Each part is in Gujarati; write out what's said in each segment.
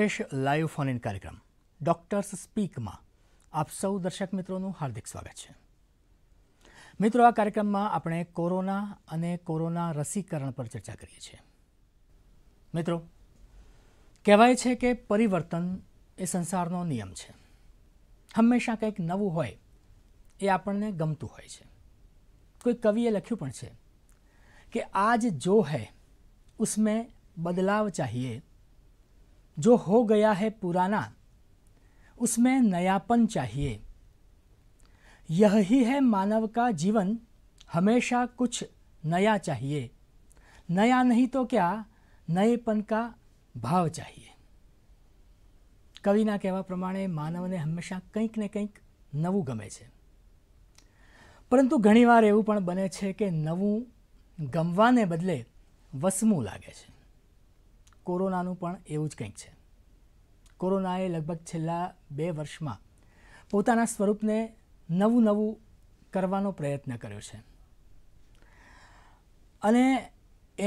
વિશેષ લાઇવ ફોન ઇન કાર્યક્રમ ડોક્ટર્સ સ્પીકમાં આપ સૌ દર્શક મિત્રોનું હાર્દિક સ્વાગત છે મિત્રો આ કાર્યક્રમમાં આપણે કોરોના અને કોરોના રસીકરણ પર ચર્ચા કરીએ છીએ મિત્રો કહેવાય છે કે પરિવર્તન એ સંસારનો નિયમ છે હંમેશા કંઈક નવું હોય એ આપણને ગમતું હોય છે કોઈ કવિએ લખ્યું પણ છે કે આજ જો હૈ ઉસમે બદલાવ ચાહીએ जो हो गया है पुराना उसमें नयापन चाहिए यह ही है मानव का जीवन हमेशा कुछ नया चाहिए नया नहीं तो क्या नएपन का भाव चाहिए कवि ना कहवा प्रमाण मानव ने हमेशा कंक ने कंक नव गमे परंतु घनी बने के नव गमवाने बदले वसमू लगे કોરોનાનું પણ એવું જ કંઈક છે કોરોનાએ લગભગ છેલ્લા બે વર્ષમાં પોતાના સ્વરૂપને નવું નવું કરવાનો પ્રયત્ન કર્યો છે અને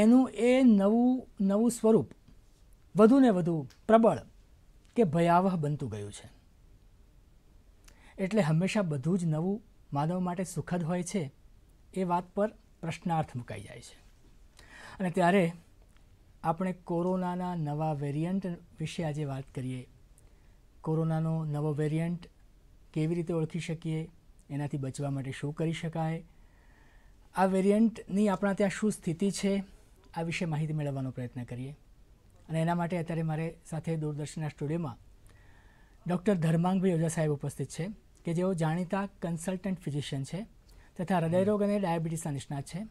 એનું એ નવું નવું સ્વરૂપ વધુને વધુ પ્રબળ કે ભયાવહ બનતું ગયું છે એટલે હંમેશા બધું જ નવું માનવ માટે સુખદ હોય છે એ વાત પર પ્રશ્નાર્થ મુકાઈ જાય છે અને ત્યારે આપણે કોરોનાના નવા વેરિયન્ટ વિશે આજે વાત કરીએ કોરોનાનો નવો વેરિયન્ટ કેવી રીતે ઓળખી શકીએ એનાથી બચવા માટે શું કરી શકાય આ વેરિયન્ટની આપણા ત્યાં શું સ્થિતિ છે આ વિશે માહિતી મેળવવાનો પ્રયત્ન કરીએ અને એના માટે અત્યારે મારે સાથે દૂરદર્શનના સ્ટુડિયોમાં ડૉક્ટર ધર્માંગભાઈ ઓઝા સાહેબ ઉપસ્થિત છે કે જેઓ જાણીતા કન્સલ્ટન્ટ ફિઝિશિયન છે તથા હૃદયરોગ અને ડાયાબિટીસના નિષ્ણાત છે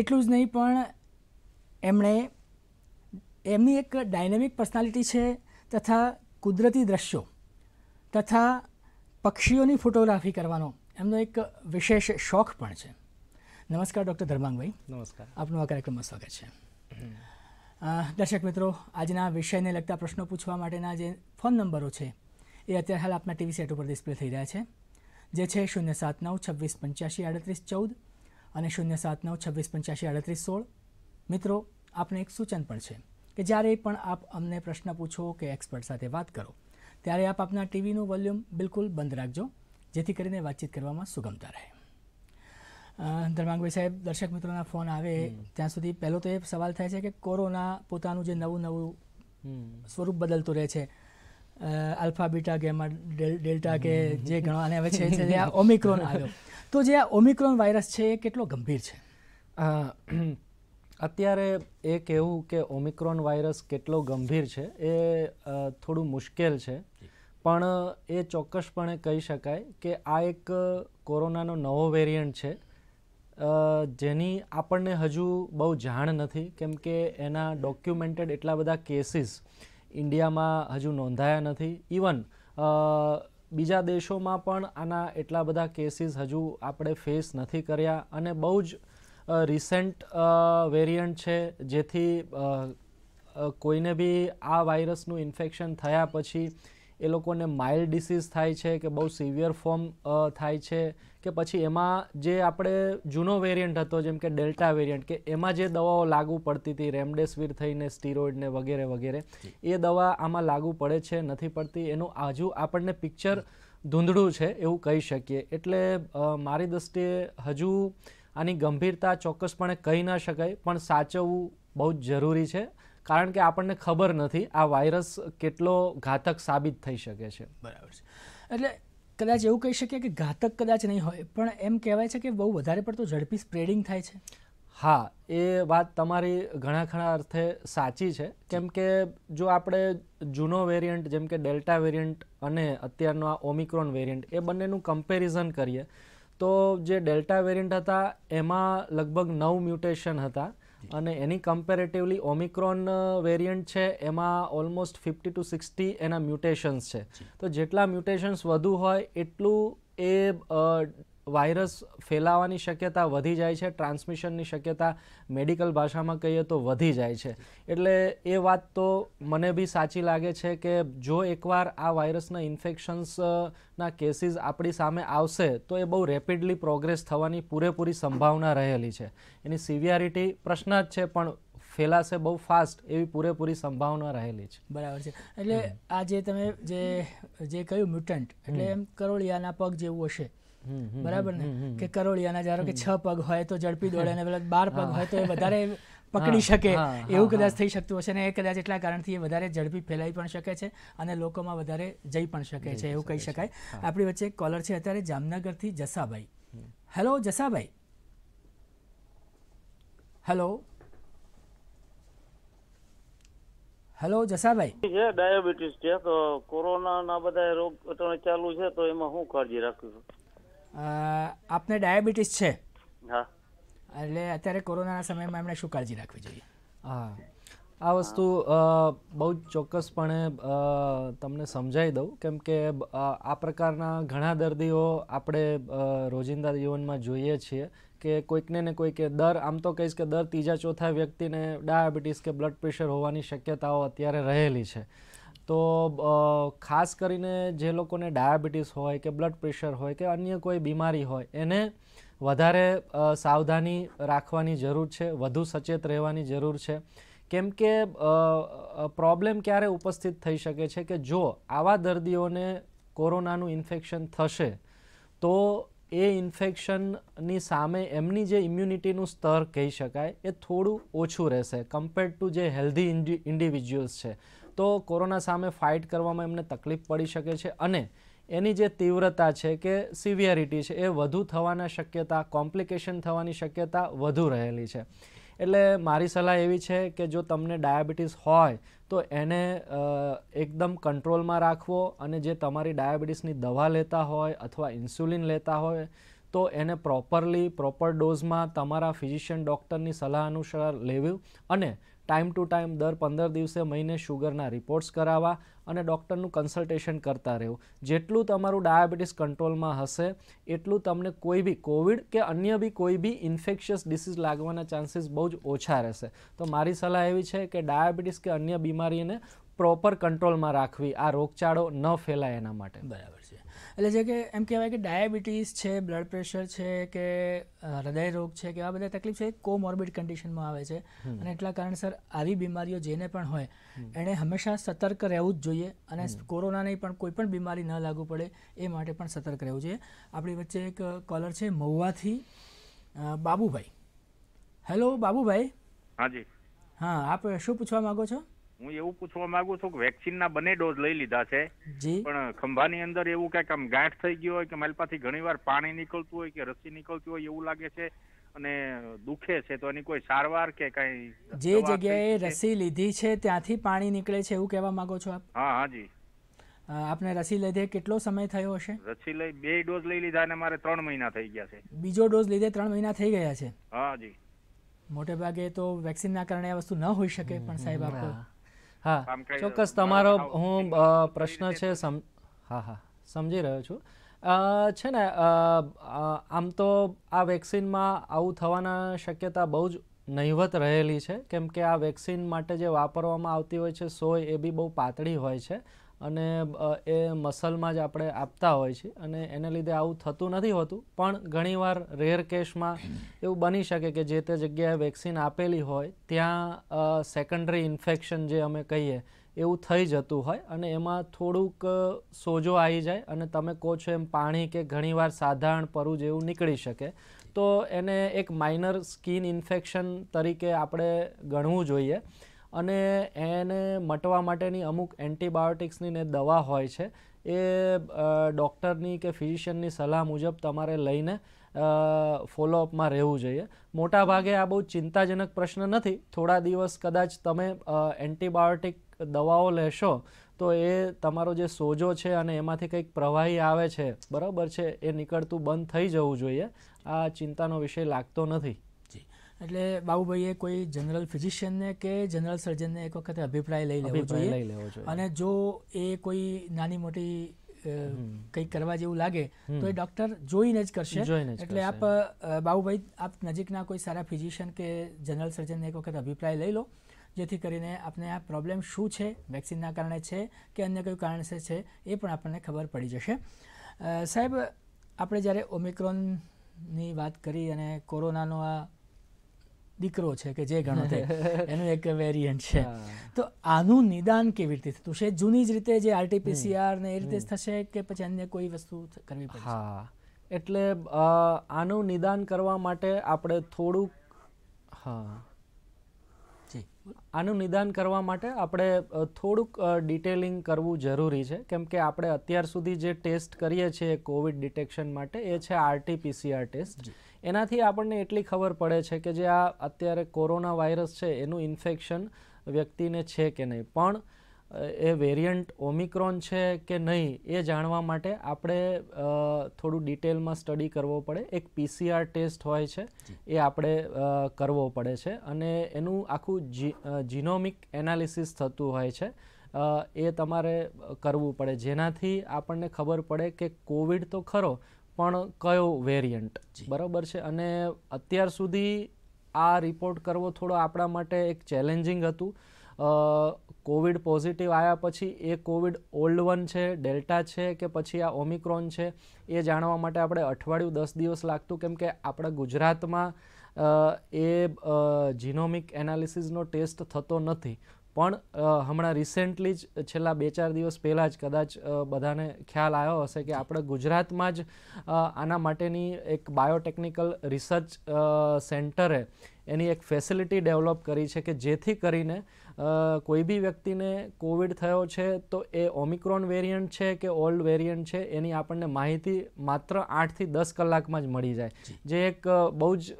એટલું જ નહીં પણ એમણે એમની એક ડાયનેમિક પર્સનાલિટી છે તથા કુદરતી દ્રશ્યો તથા પક્ષીઓની ફોટોગ્રાફી કરવાનો એમનો એક વિશેષ શોખ પણ છે નમસ્કાર ડૉક્ટર ધર્માંગભાઈ નમસ્કાર આપનું આ કાર્યક્રમમાં સ્વાગત છે દર્શક મિત્રો આજના વિષયને લગતા પ્રશ્નો પૂછવા માટેના જે ફોન નંબરો છે એ અત્યારે હાલ આપના ટીવી સેટ ઉપર ડિસ્પ્લે થઈ રહ્યા છે જે છે શૂન્ય સાત નવ છવ્વીસ પંચ્યાસી આડત્રીસ ચૌદ અને શૂન્ય સાત નવ છવ્વીસ પંચ્યાસી આડત્રીસ સોળ મિત્રો આપને એક સૂચન પણ છે કે જ્યારે પણ આપ અમને પ્રશ્ન પૂછો કે એક્સપર્ટ સાથે વાત કરો ત્યારે આપ આપના ટીવીનું વોલ્યુમ બિલકુલ બંધ રાખજો જેથી કરીને વાતચીત કરવામાં સુગમતા રહે ધર્માંગભાઈ સાહેબ દર્શક મિત્રોના ફોન આવે ત્યાં સુધી પહેલો તો એ સવાલ થાય છે કે કોરોના પોતાનું જે નવું નવું સ્વરૂપ બદલતું રહે છે આલ્ફા બીટા ગેમા ડેલ્ટા કે જે ગણવાને આવે છે જે આ ઓમિક્રોન આવ્યો તો જે આ ઓમિક્રોન વાયરસ છે એ કેટલો ગંભીર છે અત્યારે એ કહેવું કે ઓમિક્રોન વાયરસ કેટલો ગંભીર છે એ થોડું મુશ્કેલ છે પણ એ ચોક્કસપણે કહી શકાય કે આ એક કોરોનાનો નવો વેરિયન્ટ છે જેની આપણને હજુ બહુ જાણ નથી કેમ કે એના ડોક્યુમેન્ટેડ એટલા બધા કેસીસ ઇન્ડિયામાં હજુ નોંધાયા નથી ઇવન બીજા દેશોમાં પણ આના એટલા બધા કેસીસ હજુ આપણે ફેસ નથી કર્યા અને બહુ જ રિસેન્ટ વેરિયન્ટ છે જેથી કોઈને બી આ વાયરસનું ઇન્ફેક્શન થયા પછી એ લોકોને માઇલ્ડ ડિસીઝ થાય છે કે બહુ સિવિયર ફોર્મ થાય છે કે પછી એમાં જે આપણે જૂનો વેરિયન્ટ હતો જેમ કે ડેલ્ટા વેરિયન્ટ કે એમાં જે દવાઓ લાગુ પડતી હતી રેમડેસિવિર થઈને સ્ટીરોઇડને વગેરે વગેરે એ દવા આમાં લાગુ પડે છે નથી પડતી એનું હજુ આપણને પિક્ચર ધૂંધળું છે એવું કહી શકીએ એટલે મારી દૃષ્ટિએ હજુ આની ગંભીરતા ચોક્કસપણે કહી ન શકાય પણ સાચવવું બહુ જ જરૂરી છે કારણ કે આપણને ખબર નથી આ વાયરસ કેટલો ઘાતક સાબિત થઈ શકે છે બરાબર છે એટલે કદાચ એવું કહી શકીએ કે ઘાતક કદાચ નહીં હોય પણ એમ કહેવાય છે કે બહુ વધારે પડતો ઝડપી સ્પ્રેડિંગ થાય છે હા એ વાત તમારી ઘણા ખરા અર્થે સાચી છે કેમ કે જો આપણે જૂનો વેરિયન્ટ જેમ કે ડેલ્ટા વેરિયન્ટ અને અત્યારનો આ ઓમિક્રોન વેરિયન્ટ એ બંનેનું કમ્પેરિઝન કરીએ તો જે ડેલ્ટા વેરિયન્ટ હતા એમાં લગભગ નવ મ્યુટેશન હતા અને એની કમ્પેરેટિવલી ઓમિક્રોન વેરિયન્ટ છે એમાં ઓલમોસ્ટ ફિફ્ટી ટુ સિક્સટી એના મ્યુટેશન્સ છે તો જેટલા મ્યુટેશન્સ વધુ હોય એટલું એ વાયરસ ફેલાવાની શક્યતા વધી જાય છે ટ્રાન્સમિશનની શક્યતા મેડિકલ ભાષામાં કહીએ તો વધી જાય છે એટલે એ વાત તો મને બી સાચી લાગે છે કે જો એકવાર આ વાયરસના ઇન્ફેક્શન્સના કેસીસ આપણી સામે આવશે તો એ બહુ રેપિડલી પ્રોગ્રેસ થવાની પૂરેપૂરી સંભાવના રહેલી છે એની સિવિયારિટી પ્રશ્ન જ છે પણ ફેલાશે બહુ ફાસ્ટ એવી પૂરેપૂરી સંભાવના રહેલી છે બરાબર છે એટલે આ જે તમે જે જે કહ્યું મ્યુટન્ટ એટલે એમ કરોળિયાના પગ જેવું હશે બરાબર ને કે કરોળિયાના ધારો કે છ પગ હોય તો ઝડપી દોડે અને પેલા બાર પગ હોય તો એ વધારે પકડી શકે એવું કદાચ થઈ શકતું હશે અને એ કદાચ એટલા કારણથી એ વધારે ઝડપી ફેલાઈ પણ શકે છે અને લોકોમાં વધારે જઈ પણ શકે છે એવું કહી શકાય આપણી વચ્ચે કોલર છે અત્યારે જામનગરથી Jasabhai hello Jasabhai hello hello Jasabhai છે ડાયાબિટીસ છે તો કોરોના ના બધા રોગ ચાલુ છે તો એમાં હું કાળજી રાખું છું આપને ડાયાબિટીસ છે એટલે અત્યારે કોરોનાના સમયમાં એમણે શું કાળજી રાખવી જોઈએ હા આ વસ્તુ બહુ જ ચોક્કસપણે તમને સમજાવી દઉં કેમ કે આ પ્રકારના ઘણા દર્દીઓ આપણે રોજિંદા જીવનમાં જોઈએ છીએ કે કોઈકને ને કોઈકે દર આમ તો કહીશ કે દર ત્રીજા ચોથા વ્યક્તિને ડાયાબિટીસ કે બ્લડ પ્રેશર હોવાની શક્યતાઓ અત્યારે રહેલી છે તો ખાસ કરીને જે લોકોને ડાયાબિટીસ હોય કે બ્લડ પ્રેશર હોય કે અન્ય કોઈ બીમારી હોય એને વધારે સાવધાની રાખવાની જરૂર છે વધુ સચેત રહેવાની જરૂર છે કેમ કે પ્રોબ્લેમ ક્યારે ઉપસ્થિત થઈ શકે છે કે જો આવા દર્દીઓને કોરોનાનું ઇન્ફેક્શન થશે તો એ ઇન્ફેક્શનની સામે એમની જે ઇમ્યુનિટીનું સ્તર કહી શકાય એ થોડું ઓછું રહેશે કમ્પેર્ડ ટુ જે હેલ્ધી ઇન્ડિવિજ્યુઅલ્સ છે તો કોરોના સામે ફાઇટ કરવામાં એમને તકલીફ પડી શકે છે અને એની જે તીવ્રતા છે કે સિવિયરિટી છે એ વધુ થવાના શક્યતા કોમ્પ્લિકેશન થવાની શક્યતા વધુ રહેલી છે એટલે મારી સલાહ એવી છે કે જો તમને ડાયાબિટીસ હોય તો એને એકદમ કંટ્રોલમાં રાખવો અને જે તમારી ડાયાબિટીસની દવા લેતા હોય અથવા ઇન્સ્યુલિન લેતા હોય તો એને પ્રોપરલી પ્રોપર ડોઝમાં તમારા ફિઝિશિયન ડૉક્ટરની સલાહ અનુસાર લેવું અને ટાઈમ ટુ ટાઈમ દર પંદર દિવસે મહિને શુગરના રિપોર્ટ્સ કરાવવા અને ડૉક્ટરનું કન્સલ્ટેશન કરતા રહેવું જેટલું તમારું ડાયાબિટીસ કંટ્રોલમાં હશે એટલું તમને કોઈ બી કોવિડ કે અન્ય બી કોઈ બી ઇન્ફેક્શિયસ ડિસીઝ લાગવાના ચાન્સીસ બહુ જ ઓછા રહેશે તો મારી સલાહ એવી છે કે ડાયાબિટીસ કે અન્ય બીમારીને પ્રોપર કંટ્રોલમાં રાખવી આ રોગચાળો ન ફેલાય એના માટે બરાબર છે એટલે જે કે એમ કહેવાય કે ડાયાબિટીસ છે બ્લડ પ્રેશર છે કે હૃદય રોગ છે કે આ બધા તકલીફ છે એ કોમોર્બિડ કન્ડિશનમાં આવે છે અને એટલા કારણસર આવી બીમારીઓ જેને પણ હોય એણે હંમેશા સતર્ક રહેવું જ જોઈએ અને કોરોનાની પણ કોઈ પણ બીમારી ન લાગુ પડે એ માટે પણ સતર્ક રહેવું જોઈએ આપણી વચ્ચે એક કોલર છે મહુવાથી બાબુભાઈ હેલો બાબુભાઈ હાજી હા આપ શું પૂછવા માંગો છો હું એવું પૂછવા માંગુ છું કે વેક્સિનના બંને ડોઝ લઈ લીધા છે પણ ખંભાની અંદર એવું કંઈક આમ ગાંઠ થઈ ગયો હોય કે મારી પાસેથી ઘણીવાર પાણી નીકળતું હોય કે રસી નીકળતી હોય એવું લાગે છે અને દુખે છે તો એની કોઈ સારવાર કે કઈ જે જગ્યાએ રસી લીધી છે ત્યાંથી પાણી નીકળે છે એવું કહેવા માંગો છો આપ હા હા જી આપને રસી લીધે કેટલો સમય થયો હશે રસી લઈ બે ડોઝ લઈ લીધા અને મારે ત્રણ મહિના થઈ ગયા છે બીજો ડોઝ લીધે ત્રણ મહિના થઈ ગયા છે હા જી મોટે ભાગે તો વેક્સિન ના કારણે આ વસ્તુ ન હોઈ શકે પણ સાહેબ આપો હા ચોક્કસ તમારો હું પ્રશ્ન છે હા હા સમજી રહ્યો છું છે ને આમ તો આ વેક્સિનમાં આવું થવાના શક્યતા બહુ જ નહિવત રહેલી છે કેમ કે આ વેક્સિન માટે જે વાપરવામાં આવતી હોય છે સોય એ બી બહુ પાતળી હોય છે અને એ મસલમાં જ આપણે આપતા હોય છે અને એને લીધે આવું થતું નથી હોતું પણ ઘણીવાર રેર કેસમાં એવું બની શકે કે જે તે જગ્યાએ વેક્સિન આપેલી હોય ત્યાં સેકન્ડરી ઇન્ફેક્શન જે અમે કહીએ એવું થઈ જતું હોય અને એમાં થોડુંક સોજો આવી જાય અને તમે કહો છો એમ પાણી કે ઘણીવાર સાધારણ પરું જેવું નીકળી શકે તો એને એક માઇનર સ્કિન ઇન્ફેક્શન તરીકે આપણે ગણવું જોઈએ અને એને મટવા માટેની અમુક એન્ટીબાયોટિક્સની ને દવા હોય છે એ ડૉક્ટરની કે ફિઝિશિયનની સલાહ મુજબ તમારે લઈને ફોલોઅપમાં રહેવું જોઈએ મોટાભાગે આ બહુ ચિંતાજનક પ્રશ્ન નથી થોડા દિવસ કદાચ તમે એન્ટીબાયોટિક દવાઓ લેશો તો એ તમારો જે સોજો છે અને એમાંથી કંઈક પ્રવાહી આવે છે બરાબર છે એ નીકળતું બંધ થઈ જવું જોઈએ આ ચિંતાનો વિષય લાગતો નથી એટલે બાબુભાઈએ કોઈ જનરલ ફિઝિશિયનને કે જનરલ સર્જનને એક વખત અભિપ્રાય લઈ લેવો જોઈએ અને જો એ કોઈ નાની મોટી કંઈક કરવા જેવું લાગે તો એ ડૉક્ટર જોઈને જ કરશે એટલે આપ બાબુભાઈ આપ નજીકના કોઈ સારા ફિઝિશિયન કે જનરલ સર્જનને એક વખત અભિપ્રાય લઈ લો જેથી કરીને આપણે આ પ્રોબ્લેમ શું છે વેક્સિનના કારણે છે કે અન્ય કયું કારણસર છે એ પણ આપણને ખબર પડી જશે સાહેબ આપણે જ્યારે ઓમિક્રોનની વાત કરી અને કોરોનાનો આ દીકરો છે કે જે ગણો તે એનું એક વેરિયન્ટ છે તો આનું નિદાન કેવી રીતે થતું છે જૂની જ રીતે જે આરટીપીસીઆર ને એ રીતે થશે કે પછી અન્ય કોઈ વસ્તુ કરવી પડશે હા એટલે આનું નિદાન કરવા માટે આપણે થોડુંક હા આનું નિદાન કરવા માટે આપણે થોડુંક ડિટેલિંગ કરવું જરૂરી છે કેમ કે આપણે અત્યાર સુધી જે ટેસ્ટ કરીએ છીએ કોવિડ ડિટેક્શન માટે એ છે આરટીપીસીઆર ટેસ્ટ એનાથી આપણને એટલી ખબર પડે છે કે જે આ અત્યારે કોરોના વાયરસ છે એનું ઇન્ફેક્શન વ્યક્તિને છે કે નહીં પણ એ વેરિયન્ટ ઓમિક્રોન છે કે નહીં એ જાણવા માટે આપણે થોડું ડિટેલમાં સ્ટડી કરવો પડે એક પીસીઆર ટેસ્ટ હોય છે એ આપણે કરવો પડે છે અને એનું આખું જીનોમિક એનાલિસિસ થતું હોય છે એ તમારે કરવું પડે જેનાથી આપણને ખબર પડે કે કોવિડ તો ખરો પણ કયો વેરિયન્ટ બરાબર છે અને અત્યાર સુધી આ રિપોર્ટ કરવો થોડો આપણા માટે એક ચેલેન્જિંગ હતું કોવિડ પોઝિટિવ આવ્યા પછી એ કોવિડ ઓલ્ડ વન છે ડેલ્ટા છે કે પછી આ ઓમિક્રોન છે એ જાણવા માટે આપણે અઠવાડિયું દસ દિવસ લાગતું કેમ કે આપણા ગુજરાતમાં એ જીનોમિક એનાલિસિસનો ટેસ્ટ થતો નથી પણ હમણાં રિસેન્ટલી જ છેલ્લા બે ચાર દિવસ પહેલાં જ કદાચ બધાને ખ્યાલ આવ્યો હશે કે આપણે ગુજરાતમાં જ આના માટેની એક બાયોટેકનિકલ રિસર્ચ સેન્ટરે એની એક ફેસિલિટી ડેવલપ કરી છે કે જેથી કરીને કોઈ બી વ્યક્તિને કોવિડ થયો છે તો એ ઓમિક્રોન વેરિયન્ટ છે કે ઓલ્ડ વેરિયન્ટ છે એની આપણને માહિતી માત્ર આઠથી દસ કલાકમાં જ મળી જાય જે એક બહુ જ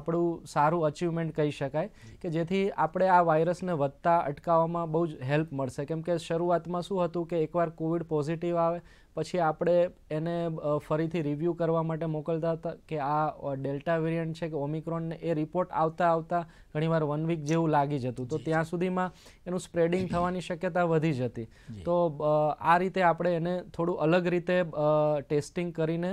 આપણું સારું અચિવમેન્ટ કહી શકાય કે જેથી આપણે આ વાયરસને વધતા અટકાવવામાં બહુ જ હેલ્પ મળશે કેમકે શરૂઆતમાં શું હતું કે એકવાર કોવિડ પોઝિટિવ આવે પછી આપણે એને ફરીથી રિવ્યૂ કરવા માટે મોકલતા હતા કે આ ડેલ્ટા વેરિયન્ટ છે કે ઓમિક્રોનને એ રિપોર્ટ આવતા આવતા ઘણીવાર વન વીક જેવું લાગી જતું તો ત્યાં સુધીમાં એનું સ્પ્રેડિંગ થવાની શક્યતા વધી જતી તો આ રીતે આપણે એને થોડું અલગ રીતે ટેસ્ટિંગ કરીને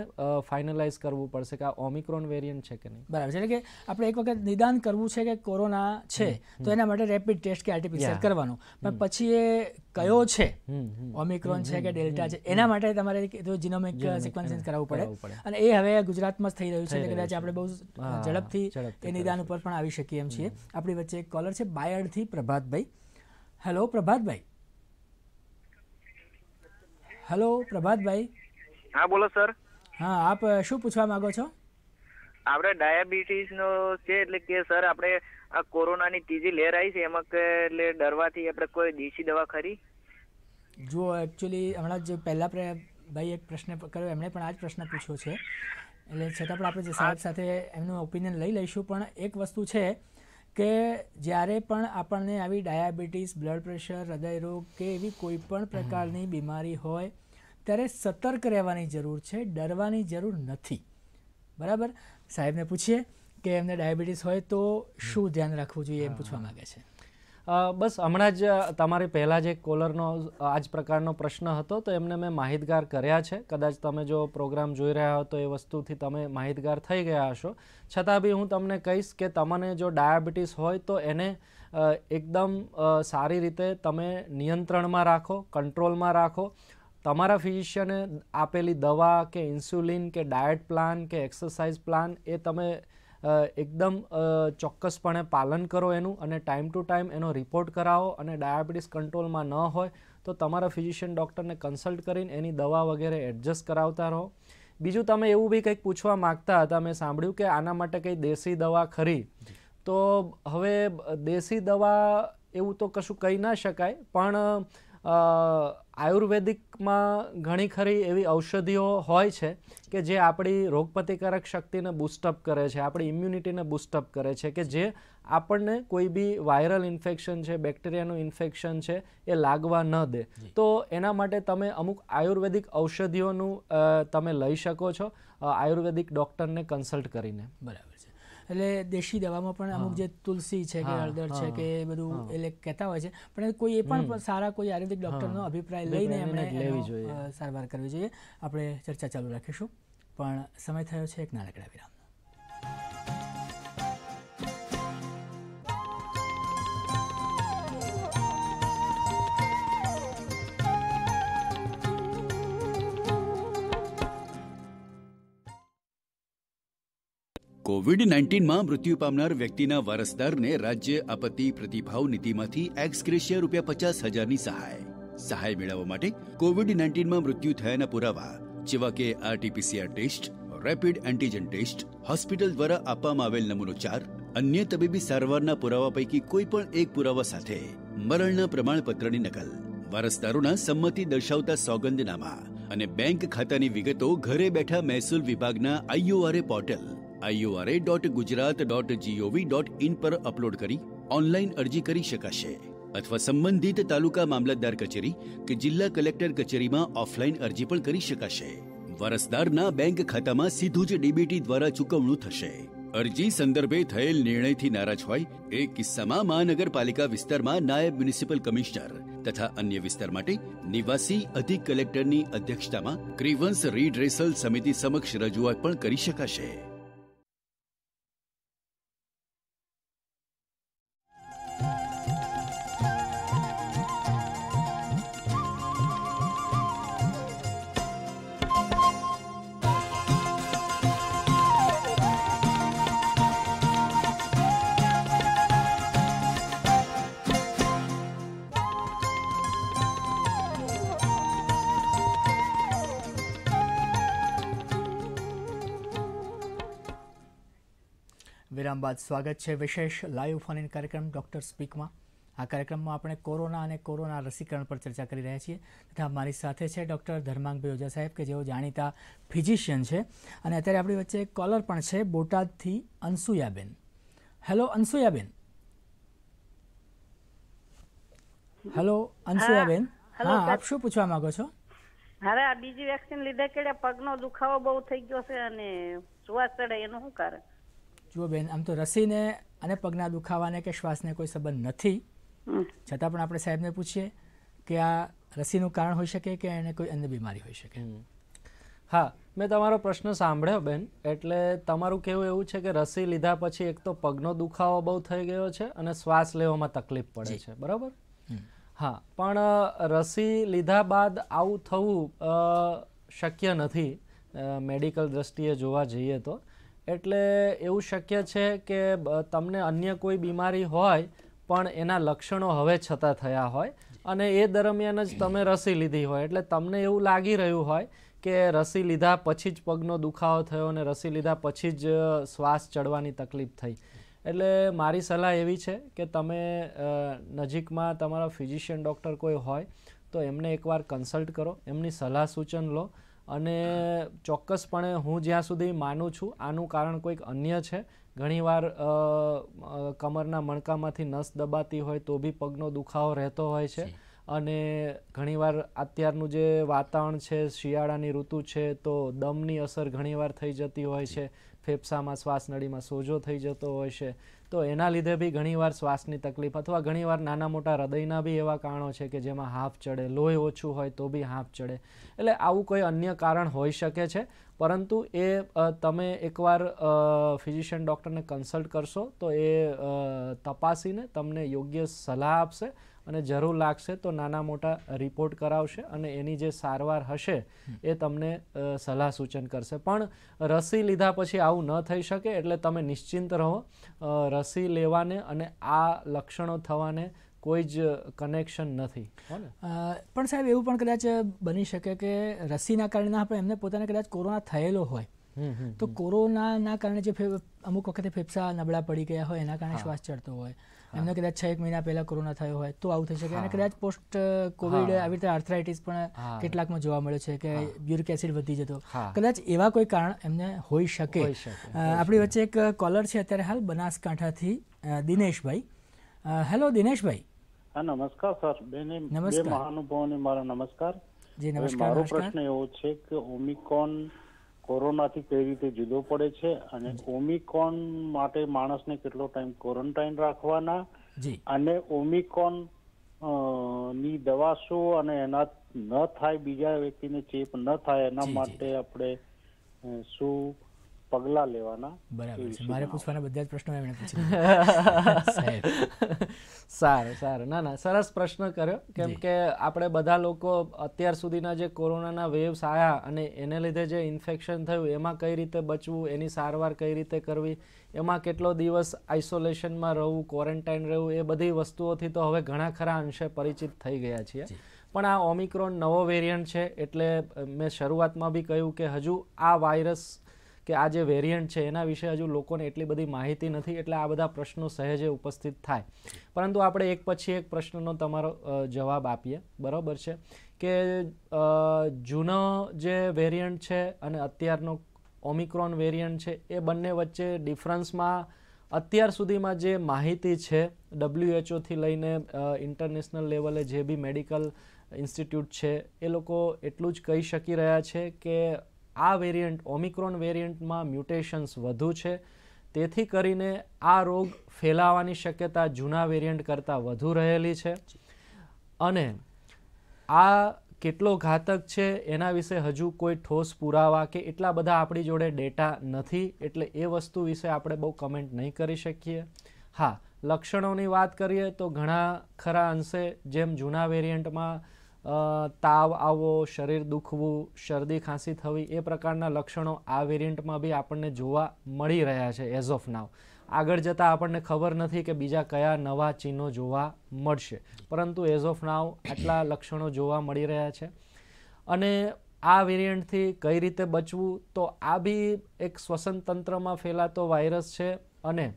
ફાઇનલાઇઝ કરવું પડશે કે આ ઓમિક્રોન વેરિયન્ટ છે કે નહીં બરાબર છે કે આપણે એક વખત નિદાન કરવું છે કે કોરોના છે તો એના માટે રેપિડ ટેસ્ટ કે આર્ટિફિશિયલ કરવાનું પણ પછી એ કયો છે ઓમિક્રોન છે કે ડેલ્ટા છે એના માટે તમારે જીનોમિક સિક્વન્સિંગ કરાવવું પડે અને એ હવે ગુજરાતમાં જ થઈ રહ્યું છે એટલે કદાચ આપણે બહુ ઝડપથી એ નિદાન ઉપર પણ આવી શકીએ એમ છીએ આપણી વચ્ચે એક કોલર છે બાયડથી પ્રભાતભાઈ હેલો પ્રભાતભાઈ હેલો પ્રભાતભાઈ હા બોલો સર હા આપ શું પૂછવા માંગો છો આપણે ડાયાબિટીસ નો છે એટલે કે સર આપણે આ કોરોનાની ત્રીજી લહેર આવી છે એમાં કે એટલે ડરવાથી આપણે કોઈ દેશી દવા ખરી જુઓ એકચ્યુઅલી હમણાં જ પહેલા ભાઈ એક પ્રશ્ન કર્યો એમણે પણ આ જ પ્રશ્ન પૂછ્યો છે એટલે છતાં પણ આપણે જે સાહેબ સાથે એમનું ઓપિનિયન લઈ લઈશું પણ એક વસ્તુ છે કે જ્યારે પણ આપણને આવી ડાયાબિટીસ બ્લડ પ્રેશર હૃદયરોગ કે એવી કોઈ પણ પ્રકારની બીમારી હોય ત્યારે સતર્ક રહેવાની જરૂર છે ડરવાની જરૂર નથી બરાબર સાહેબને પૂછીએ કે એમને ડાયાબિટીસ હોય તો શું ધ્યાન રાખવું જોઈએ એમ પૂછવા માગે છે બસ હમણાં જ તમારી પહેલાં જે કોલરનો આ જ પ્રકારનો પ્રશ્ન હતો તો એમને મેં માહિતગાર કર્યા છે કદાચ તમે જો પ્રોગ્રામ જોઈ રહ્યા હો તો એ વસ્તુથી તમે માહિતગાર થઈ ગયા હશો છતાં બી હું તમને કહીશ કે તમને જો ડાયાબિટીસ હોય તો એને એકદમ સારી રીતે તમે નિયંત્રણમાં રાખો કંટ્રોલમાં રાખો તમારા ફિઝિશિયને આપેલી દવા કે ઇન્સ્યુલિન કે ડાયટ પ્લાન કે એક્સરસાઇઝ પ્લાન એ તમે એકદમ ચોક્કસપણે પાલન કરો એનું અને ટાઈમ ટુ ટાઈમ એનો રિપોર્ટ કરાવો અને ડાયાબિટીસ કંટ્રોલમાં ન હોય તો તમારા ફિઝિશિયન ડૉક્ટરને કન્સલ્ટ કરીને એની દવા વગેરે એડજસ્ટ કરાવતા રહો બીજું તમે એવું બી કંઈક પૂછવા માગતા હતા મેં સાંભળ્યું કે આના માટે કંઈ દેશી દવા ખરી તો હવે દેશી દવા એવું તો કશું કહી ના શકાય પણ આયુર્વેદિકમાં ઘણી ખરી એવી ઔષધિઓ હોય છે કે જે આપણી રોગપ્રતિકારક શક્તિને બુસ્ટઅપ કરે છે આપણી ઇમ્યુનિટીને બુસ્ટઅપ કરે છે કે જે આપણને કોઈ બી વાયરલ ઇન્ફેક્શન છે બેક્ટેરિયાનું ઇન્ફેક્શન છે એ લાગવા ન દે તો એના માટે તમે અમુક આયુર્વેદિક ઔષધિઓનું તમે લઈ શકો છો આયુર્વેદિક ડૉક્ટરને કન્સલ્ટ કરીને બરાબર એટલે દેશી દવામાં પણ અમુક જે તુલસી છે કે હળદર છે કે એ બધું એટલે કહેતા હોય છે પણ કોઈ એ પણ સારા કોઈ આયુર્વેદિક ડૉક્ટરનો અભિપ્રાય લઈને એમણે લેવી જોઈએ સારવાર કરવી જોઈએ આપણે ચર્ચા ચાલુ રાખીશું પણ સમય થયો છે એક નાનકડા વિરામનો કોવિડ નાઇન્ટીનમાં મૃત્યુ પામનાર વ્યક્તિના વારસદારને રાજ્ય આપત્તિ પ્રતિભાવ નીતિમાંથી એક્સ ગ્રેશિયા રૂપિયા પચાસ હજારની સહાય સહાય મેળવવા માટે કોવિડ નાઇન્ટીનમાં મૃત્યુ થયાના પુરાવા જેવા કે RTPCR test rapid antigen test hospital દ્વારા આપવામાં આવેલ નમૂનોચાર અન્ય તબીબી સારવારના પુરાવા પૈકી કોઈ પણ એક પુરાવા સાથે મરણના પ્રમાણપત્રની નકલ વારસદારોના સંમતિ દર્શાવતા સોગંદનામા અને બેંક ખાતાની વિગતો ઘરે બેઠા મહેસૂલ વિભાગના IORA portal IURA dot Gujarat dot GOV dot in પર અપલોડ કરી ઓનલાઈન અરજી કરી શકાશે અથવા સંબંધિત તાલુકા મામલતદાર કચેરી કે જિલ્લા કલેક્ટર કચેરીમાં ઓફલાઈન અરજી પણ કરી શકાશે વારસદારના બેંક ખાતામાં સીધું જ ડીબીટી દ્વારા ચૂકવણું થશે અરજી સંદર્ભે થયેલ નિર્ણયથી નારાજ હોય એ કિસ્સામાં મહાનગરપાલિકા વિસ્તારમાં નાયબ મ્યુનિસિપલ કમિશનર તથા અન્ય વિસ્તાર માટે નિવાસી અધિક કલેક્ટરની અધ્યક્ષતામાં ક્રિવન્સ રીડ્રેસલ સમિતિ સમક્ષ રજૂઆત પણ કરી શકાશે બાદ સ્વાગત છે વિશેષ લાઈવ ફોન ઇન કાર્યક્રમ ડૉક્ટર સ્પીકમાં આ કાર્યક્રમમાં આપણે કોરોના અને કોરોના રસીકરણ પર ચર્ચા કરી રહ્યા છીએ તથા મારી સાથે છે ડૉક્ટર ધર્માંગભાઈ ઓઝા સાહેબ કે જેઓ જાણીતા ફિઝિશિયન છે અને અત્યારે આપણી વચ્ચે એક કોલર પણ છે બોટાદથી અંસુયાબેન હેલો અંસુયાબેન હેલો અંસુયાબેન હા આપ શું પૂછવા માંગો છો હવે આ બીજી વેક્સિન લીધે કે પગનો દુખાવો બહુ થઈ ગયો છે અને સુવાસ ચડે એનું શું કારણ જુઓ બેન આમ તો રસીને અને પગના દુખાવાને કે શ્વાસને કોઈ સંબંધ નથી છતાં પણ આપણે સાહેબને પૂછીએ કે આ રસીનું કારણ હોઈ શકે કે એને કોઈ અન્ય બીમારી હોઈ શકે હા મેં તમારો પ્રશ્ન સાંભળ્યો બેન એટલે તમારું કેવું એવું છે કે રસી લીધા પછી એક તો પગનો દુખાવો બહુ થઈ ગયો છે અને શ્વાસ લેવામાં તકલીફ પડે છે બરાબર હા પણ રસી લીધા બાદ આવું થવું શક્ય નથી મેડિકલ દ્રષ્ટિએ જોવા જઈએ તો એટલે એવું શક્ય છે કે તમને અન્ય કોઈ બીમારી હોય પણ એના લક્ષણો હવે છતાં થયા હોય અને એ દરમિયાન જ તમે રસી લીધી હોય એટલે તમને એવું લાગી રહ્યું હોય કે રસી લીધા પછી જ પગનો દુખાવો થયો અને રસી લીધા પછી જ શ્વાસ ચડવાની તકલીફ થઈ એટલે મારી સલાહ એવી છે કે તમે નજીકમાં તમારા ફિઝિશિયન ડૉક્ટર કોઈ હોય તો એમને એકવાર કન્સલ્ટ કરો એમની સલાહ સૂચન લો અને ચોક્કસપણે હું જ્યાં સુધી માનું છું આનું કારણ કોઈક અન્ય છે ઘણીવાર કમરના મણકામાંથી નસ દબાતી હોય તો બી પગનો દુખાવો રહેતો હોય છે અને ઘણીવાર અત્યારનું જે વાતાવરણ છે શિયાળાની ઋતુ છે તો દમની અસર ઘણીવાર થઈ જતી હોય છે ફેફસામાં શ્વાસનળીમાં સોજો થઈ જતો હોય છે તો એના લીધે બી ઘણીવાર શ્વાસની તકલીફ અથવા ઘણીવાર નાના મોટા હૃદયના બી એવા કારણો છે કે જેમાં હાફ ચડે લોહી ઓછું હોય તો બી હાફ ચડે એટલે આવું કોઈ અન્ય કારણ હોઈ શકે છે પરંતુ એ તમે એકવાર ફિઝિશિયન ડૉક્ટરને કન્સલ્ટ કરશો તો એ તપાસીને તમને યોગ્ય સલાહ આપશે અને જરૂર લાગશે તો નાના મોટા રિપોર્ટ કરાવશે અને એની જે સારવાર હશે એ તમને સલાહ સૂચન કરશે પણ રસી લીધા પછી આવું ન થઈ શકે એટલે તમે નિશ્ચિંત રહો રસી લેવાને અને આ લક્ષણો થવાને કોઈ જ કનેક્શન નથી પણ સાહેબ એવું પણ કદાચ બની શકે કે રસીના કારણે આપણે એમને પોતાને કદાચ કોરોના થયેલો હોય તો કોરોનાના કારણે જે અમુક વખતે ફેફસા નબળા પડી ગયા હોય એના કારણે શ્વાસ ચડતો હોય એમને કદાચ છ એક મહિના પહેલા કોરોના થયો હોય તો આવું થઈ શકે અને કદાચ પોસ્ટ કોવિડ આવી રીતે આર્થરાઇટિસ પણ કેટલાકમાં જોવા મળે છે કે યુરિક એસિડ વધી જતો કદાચ એવા કોઈ કારણ એમને હોઈ શકે આપણી વચ્ચે એક કોલર છે અત્યારે હાલ બનાસકાંઠાથી દિનેશભાઈ હેલો દિનેશભાઈ હા નમસ્કાર સર બેને બે મહાનુભાવોને મારા નમસ્કાર જી નમસ્કાર મારો પ્રશ્ન એવો છે કે ઓમિકોન કોરોનાથી કઈ રીતે જુદો પડે છે અને ઓમિકોન માટે માણસને કેટલો ટાઈમ ક્વોરન્ટાઇન રાખવાના અને ઓમિકોન ની દવા શું અને એના ન થાય બીજા વ્યક્તિને ચેપ ન થાય એના માટે આપણે શું પગલા લેવાના બરાબર છે મારે પૂછવાના બધા જ પ્રશ્નો એમણે પૂછી સારું સારું ના ના સરસ પ્રશ્ન કર્યો કેમ કે આપણે બધા લોકો અત્યાર સુધીના જે કોરોનાના વેવ્સ આવ્યા અને એને લીધે જે ઇન્ફેક્શન થયું એમાં કઈ રીતે બચવું એની સારવાર કઈ રીતે કરવી એમાં કેટલો દિવસ આઇસોલેશનમાં રહેવું ક્વોરન્ટાઇન રહેવું એ બધી વસ્તુઓથી તો હવે ઘણા ખરા અંશે પરિચિત થઈ ગયા છીએ પણ આ ઓમિક્રોન નવો વેરિયન્ટ છે એટલે મેં શરૂઆતમાં બી કહ્યું કે હજુ આ વાયરસ કે આ જે વેરિયન્ટ છે એના વિશે હજુ લોકોને એટલી બધી માહિતી નથી એટલે આ બધા પ્રશ્નો સહેજે ઉપસ્થિત થાય પરંતુ આપણે એક પછી એક પ્રશ્નનો તમારો જવાબ આપીએ બરાબર છે કે જૂનો જે વેરિયન્ટ છે અને અત્યારનો ઓમિક્રોન વેરિયન્ટ છે એ બંને વચ્ચે ડિફરન્સમાં અત્યાર સુધીમાં જે માહિતી છે ડબલ્યુએચઓથી લઈને ઇન્ટરનેશનલ લેવલે જે બી મેડિકલ ઇન્સ્ટિટ્યૂટ છે એ લોકો એટલું જ કહી શકી રહ્યા છે કે આ વેરિયન્ટ ઓમિક્રોન વેરિયન્ટમાં મ્યુટેશન્સ વધુ છે તેથી કરીને આ રોગ ફેલાવાની શક્યતા જૂના વેરિયન્ટ કરતાં વધુ રહેલી છે અને આ કેટલો ઘાતક છે એના વિશે હજુ કોઈ ઠોસ પુરાવા કે એટલા બધા આપણી જોડે ડેટા નથી એટલે એ વસ્તુ વિશે આપણે બહુ કમેન્ટ નહીં કરી શકીએ હા લક્ષણોની વાત કરીએ તો ઘણા ખરા અંશે જેમ જૂના વેરિયન્ટમાં તાવ આવવો શરીર દુખવું શરદી ખાંસી થવી એ પ્રકારના લક્ષણો આ વેરિયન્ટમાં બી આપણને જોવા મળી રહ્યા છે એઝ ઓફ નાવ આગળ જતાં આપણને ખબર નથી કે બીજા કયા નવા ચિહ્નો જોવા મળશે પરંતુ એઝ ઓફ નાવ આટલા લક્ષણો જોવા મળી રહ્યા છે અને આ વેરિયન્ટથી કઈ રીતે બચવું તો આ બી એક શ્વસન તંત્રમાં ફેલાતો વાયરસ છે અને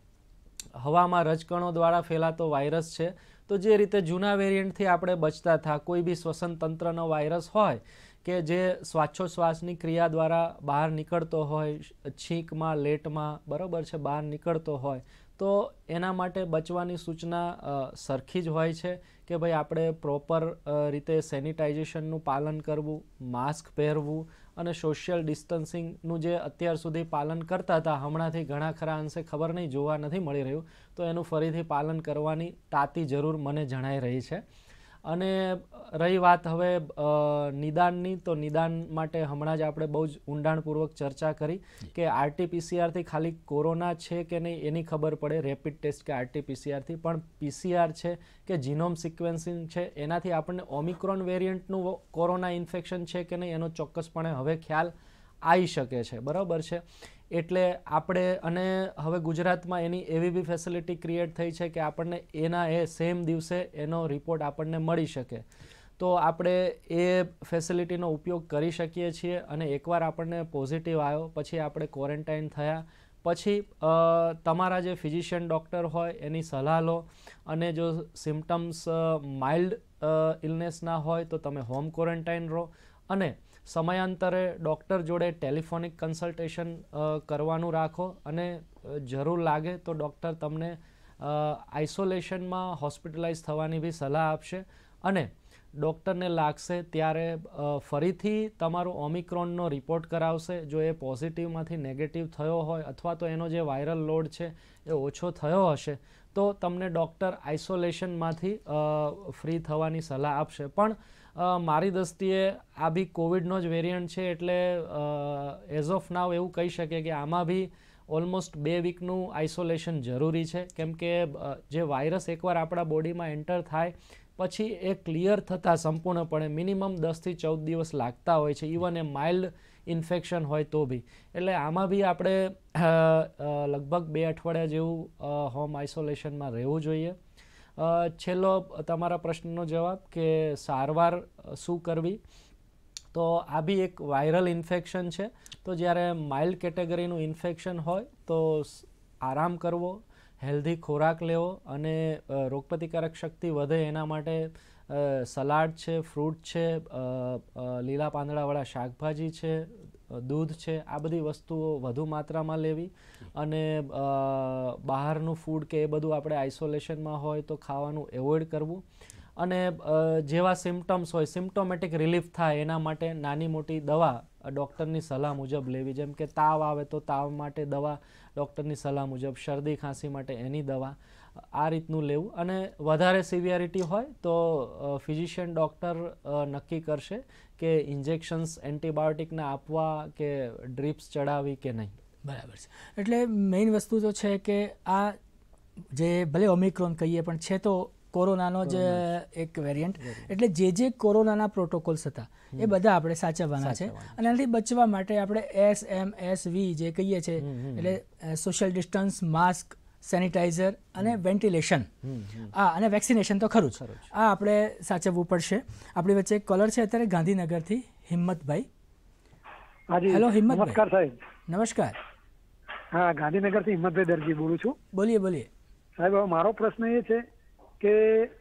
હવામાં રજકણો દ્વારા ફેલાતો વાયરસ છે તો જે રીતે જૂના વેરિયન્ટથી આપણે બચતા હતા કોઈ બી શ્વસન તંત્રનો વાયરસ હોય કે જે શ્વાસની ક્રિયા દ્વારા બહાર નીકળતો હોય છીંકમાં લેટમાં બરાબર છે બહાર નીકળતો હોય તો એના માટે બચવાની સૂચના સરખી જ હોય છે કે ભાઈ આપણે પ્રોપર રીતે સેનિટાઇઝેશનનું પાલન કરવું માસ્ક પહેરવું અને સોશિયલ ડિસ્ટન્સિંગનું જે અત્યાર સુધી પાલન કરતા હતા હમણાંથી ઘણા ખરા અંશે ખબર નહીં જોવા નથી મળી રહ્યું તો એનું ફરીથી પાલન કરવાની તાતી જરૂર મને જણાઈ રહી છે અને રહી વાત હવે નિદાનની તો નિદાન માટે હમણાં જ આપણે બહુ જ ઊંડાણપૂર્વક ચર્ચા કરી કે આરટીપીસીઆરથી ખાલી કોરોના છે કે નહીં એની ખબર પડે રેપિડ ટેસ્ટ કે આરટીપીસીઆરથી પણ પીસીઆર છે કે જીનોમ સિક્વન્સિંગ છે એનાથી આપણને ઓમિક્રોન વેરિયન્ટનું કોરોના ઇન્ફેક્શન છે કે નહીં એનો ચોક્કસપણે હવે ખ્યાલ આવી શકે છે બરાબર છે એટલે આપણે અને હવે ગુજરાતમાં એની એવી બી ફેસિલિટી ક્રિએટ થઈ છે કે આપણને એના એ સેમ દિવસે એનો રિપોર્ટ આપણને મળી શકે તો આપણે એ ફેસિલિટીનો ઉપયોગ કરી શકીએ છીએ અને એકવાર આપણને પોઝિટિવ આવ્યો પછી આપણે ક્વોરન્ટાઇન થયા પછી તમારા જે ફિઝિશિયન ડૉક્ટર હોય એની સલાહ લો અને જો સિમ્ટમ્સ માઇલ્ડ ઇલનેસના હોય તો તમે હોમ ક્વોરન્ટાઇન રહો અને સમયાંતરે ડૉક્ટર જોડે ટેલિફોનિક કન્સલ્ટેશન કરવાનું રાખો અને જરૂર લાગે તો ડૉક્ટર તમને આઇસોલેશનમાં હોસ્પિટલાઇઝ થવાની બી સલાહ આપશે અને ડૉક્ટરને લાગશે ત્યારે ફરીથી તમારો ઓમિક્રોનનો રિપોર્ટ કરાવશે જો એ પોઝિટિવમાંથી નેગેટિવ થયો હોય અથવા તો એનો જે વાયરલ લોડ છે એ ઓછો થયો હશે તો તમને ડૉક્ટર આઇસોલેશનમાંથી ફ્રી થવાની સલાહ આપશે પણ મારી દ્રષ્ટિએ આ બી કોવિડનો જ વેરિયન્ટ છે એટલે એઝ ઓફ નાવ એવું કહી શકે કે આમાં બી ઓલમોસ્ટ બે વીકનું આઇસોલેશન જરૂરી છે કેમ કે જે વાયરસ એકવાર આપણા બોડીમાં એન્ટર થાય પછી એ ક્લિયર થતાં સંપૂર્ણપણે મિનિમમ દસથી ચૌદ દિવસ લાગતા હોય છે ઇવન એ માઇલ્ડ ઇન્ફેક્શન હોય તો બી એટલે આમાં બી આપણે લગભગ બે અઠવાડિયા જેવું હોમ આઇસોલેશનમાં રહેવું જોઈએ છેલ્લો તમારા પ્રશ્નનો જવાબ કે સારવાર શું કરવી તો આ બી એક વાયરલ ઇન્ફેક્શન છે તો જ્યારે માઇલ્ડ કેટેગરીનું ઇન્ફેક્શન હોય તો આરામ કરવો હેલ્ધી ખોરાક લેવો અને રોગપ્રતિકારક શક્તિ વધે એના માટે સલાડ છે ફ્રૂટ છે લીલા પાંદડાવાળા શાકભાજી છે દૂધ છે આ બધી વસ્તુઓ વધુ માત્રામાં લેવી અને બહારનું ફૂડ કે એ બધું આપણે આઇસોલેશનમાં હોય તો ખાવાનું એવોઇડ કરવું અને જેવા સિમ્ટમ્સ હોય સિમ્ટોમેટિક રિલીફ થાય એના માટે નાની મોટી દવા ડૉક્ટરની સલાહ મુજબ લેવી જેમ કે તાવ આવે તો તાવ માટે દવા ડૉક્ટરની સલાહ મુજબ શરદી ખાંસી માટે એની દવા આ રીતનું લેવું અને વધારે સિવિયરિટી હોય તો ફિઝિશિયન ડૉક્ટર નક્કી કરશે કે ઇન્જેક્શન્સ એન્ટીબાયોટિકને આપવા કે ડ્રીપ્સ ચડાવી કે નહીં બરાબર છે એટલે મેઇન વસ્તુ તો છે કે આ જે ભલે ઓમિક્રોન કહીએ પણ છે તો કોરોનાનો જ એક વેરિયન્ટ એટલે જે જે કોરોનાના પ્રોટોકોલ્સ હતા એ બધા આપણે સાચવવાના છે અને એનાથી બચવા માટે આપણે એસ એમ એસ વી જે કહીએ છીએ એટલે સોશિયલ ડિસ્ટન્સ માસ્ક સેનિટાઈઝર અને વેન્ટિલેશન આ અને વેક્સિનેશન તો ખરું જ આ આપણે સાચવવું પડશે આપણી વચ્ચે એક કોલર છે અત્યારે ગાંધીનગરથી હિંમતભાઈ હેલો હિંમત નમસ્કાર સાહેબ નમસ્કાર હા ગાંધીનગરથી હિંમતભાઈ દરજી બોલું છું બોલીએ બોલીએ સાહેબ હવે મારો પ્રશ્ન એ છે કે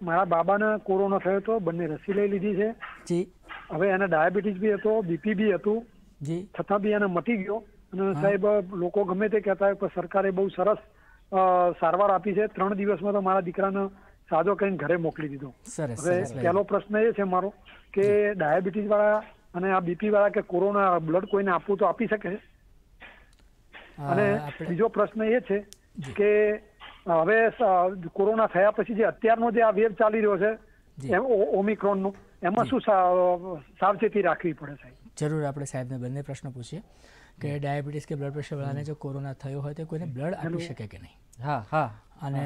મારા બાબાના કોરોના થયો હતો બંને રસી લઈ લીધી છે જી હવે એને ડાયાબિટીસ બી હતો બીપી બી હતું જી છતાં બી એને મટી ગયો અને સાહેબ લોકો ગમે તે કહેતા હોય પણ સરકારે બહુ સરસ સારવાર આપી છે ત્રણ દિવસમાં તો મારા દીકરાને સાજો કરીને ઘરે મોકલી દીધો હવે પહેલો પ્રશ્ન એ છે મારો કે ડાયાબિટીસ વાળા અને આ બીપી વાળા કે કોરોના બ્લડ કોઈને આપવું તો આપી શકે અને બીજો પ્રશ્ન એ છે કે હવે કોરોના થયા પછી જે અત્યારનો જે આ વેવ ચાલી રહ્યો છે એમ નો એમાં શું સાવચેતી રાખવી પડે સાહેબ જરૂર આપણે સાહેબને બંને પ્રશ્નો પૂછીએ કે ડાયાબિટીસ કે બ્લડ પ્રેશર વાળાને જો કોરોના થયો હોય તો કોઈને બ્લડ આપી શકે કે નહીં હા હા અને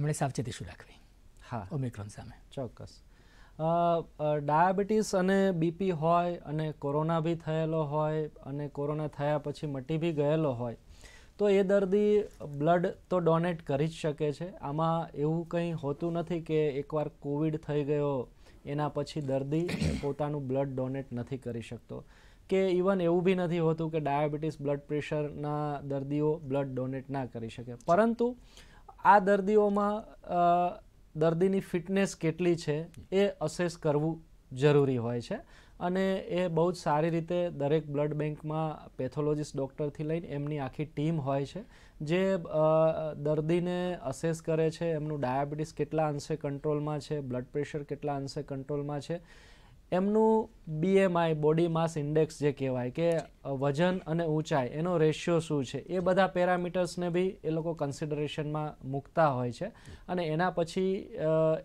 એમણે સાવચેતી શું રાખવી હા ઓમિક્રોન સામે ચોક્કસ ડાયાબિટીસ અને બીપી હોય અને કોરોના બી થયેલો હોય અને કોરોના થયા પછી મટી બી ગયેલો હોય તો એ દર્દી બ્લડ તો ડોનેટ કરી જ શકે છે આમાં એવું કંઈ હોતું નથી કે એકવાર કોવિડ થઈ ગયો એના પછી દર્દી પોતાનું બ્લડ ડોનેટ નથી કરી શકતો કે ઇવન એવું બી નથી હોતું કે ડાયાબિટીસ બ્લડ પ્રેશરના દર્દીઓ બ્લડ ડોનેટ ના કરી શકે પરંતુ આ દર્દીઓમાં દર્દીની ફિટનેસ કેટલી છે એ અસેસ કરવું જરૂરી હોય છે અને એ બહુ જ સારી રીતે દરેક બ્લડ બેંકમાં પેથોલોજીસ્ટ ડૉક્ટરથી લઈને એમની આખી ટીમ હોય છે જે દર્દીને અસેસ કરે છે એમનું ડાયાબિટીસ કેટલા અંશે કંટ્રોલમાં છે બ્લડ પ્રેશર કેટલા અંશે કંટ્રોલમાં છે એમનું બીએમઆઈ બોડી માસ ઇન્ડેક્સ જે કહેવાય કે વજન અને ઊંચાઈ એનો રેશિયો શું છે એ બધા પેરામીટર્સને બી એ લોકો કન્સિડરેશનમાં મૂકતા હોય છે અને એના પછી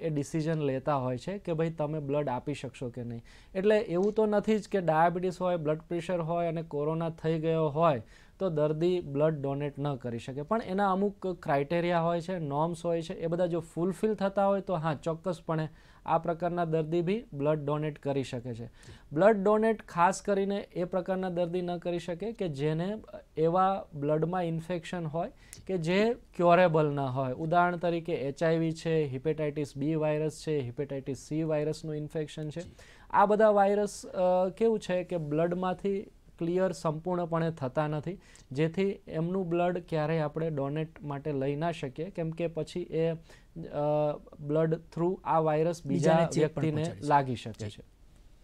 એ ડિસિઝન લેતા હોય છે કે ભાઈ તમે બ્લડ આપી શકશો કે નહીં એટલે એવું તો નથી જ કે ડાયાબિટીસ હોય બ્લડ પ્રેશર હોય અને કોરોના થઈ ગયો હોય તો દર્દી બ્લડ ડોનેટ ન કરી શકે પણ એના અમુક ક્રાઇટેરિયા હોય છે નોર્મ્સ હોય છે એ બધા જો ફૂલફિલ થતા હોય તો હા ચોક્કસપણે આ પ્રકારના દર્દી બી બ્લડ ડોનેટ કરી શકે છે બ્લડ ડોનેટ ખાસ કરીને એ પ્રકારના દર્દી ન કરી શકે કે જેને એવા બ્લડમાં ઇન્ફેક્શન હોય કે જે ક્યોરેબલ ન હોય ઉદાહરણ તરીકે એચઆઈવી છે હિપેટાઇટિસ બી વાયરસ છે હિપેટાઇટિસ સી વાયરસનું ઇન્ફેક્શન છે આ બધા વાયરસ કેવું છે કે બ્લડમાંથી ક્લિયર સંપૂર્ણપણે થતા નથી જેથી એમનું બ્લડ ક્યારેય આપણે ડોનેટ માટે લઈ ના શકીએ કેમ કે પછી એ બ્લડ થ્રુ આ વાયરસ બીજા વ્યક્તિને લાગી શકે છે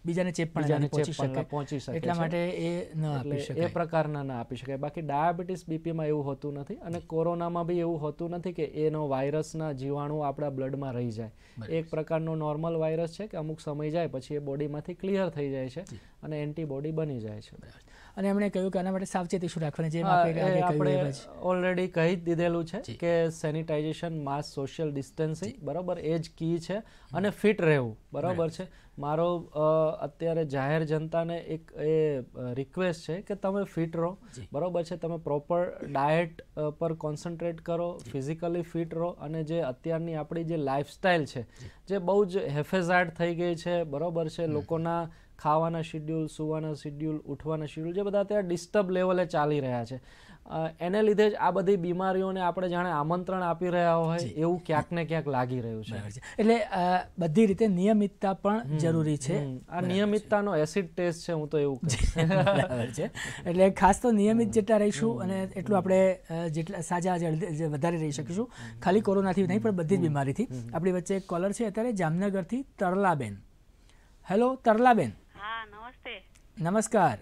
બીજાને ચેપ પણ પહોંચી શકે એટલા માટે એ ન આપી શકે એ પ્રકારના ના આપી શકાય બાકી ડાયાબિટીસ બીપીમાં એવું હોતું નથી અને કોરોનામાં બી એવું હોતું નથી કે એનો વાયરસના જીવાણુ આપણા બ્લડમાં રહી જાય એક પ્રકારનો નોર્મલ વાયરસ છે કે અમુક સમય જાય પછી એ બોડીમાંથી ક્લિયર થઈ જાય છે અને એન્ટીબોડી બની જાય છે અને એમણે કહ્યું કે આના માટે સાવચેતી શું રાખવાની જેમ આપણે ઓલરેડી કહી જ દીધેલું છે કે સેનિટાઇઝેશન માસ સોશિયલ ડિસ્ટન્સિંગ બરાબર એ જ કી છે અને ફિટ રહેવું બરાબર છે મારો અત્યારે જાહેર જનતાને એક એ રિક્વેસ્ટ છે કે તમે ફિટ રહો બરાબર છે તમે પ્રોપર ડાયટ પર કોન્સન્ટ્રેટ કરો ફિઝિકલી ફિટ રહો અને જે અત્યારની આપણી જે લાઇફસ્ટાઇલ છે જે બહુ જ હેફેઝાર્ડ થઈ ગઈ છે બરાબર છે લોકોના ખાવાના શિડ્યુલ સૂવાના શિડ્યુલ ઉઠવાના શિડ્યુલ જે બધા અત્યારે ડિસ્ટર્બ લેવલે ચાલી રહ્યા છે એને લીધે જ આ બધી બીમારીઓને આપણે જાણે આમંત્રણ આપી રહ્યા હોય એવું ક્યાંક ને ક્યાંક લાગી રહ્યું છે એટલે બધી રીતે નિયમિતતા પણ જરૂરી છે આ નિયમિતતાનો એસિડ ટેસ્ટ છે હું તો એવું છે એટલે ખાસ તો નિયમિત જેટલા રહીશું અને એટલું આપણે જેટલા સાજા વધારે રહી શકીશું ખાલી કોરોનાથી નહીં પણ બધી જ બીમારીથી આપણી વચ્ચે એક કોલર છે અત્યારે જામનગરથી તરલાબેન હેલો તરલાબેન હા નમસ્તે નમસ્કાર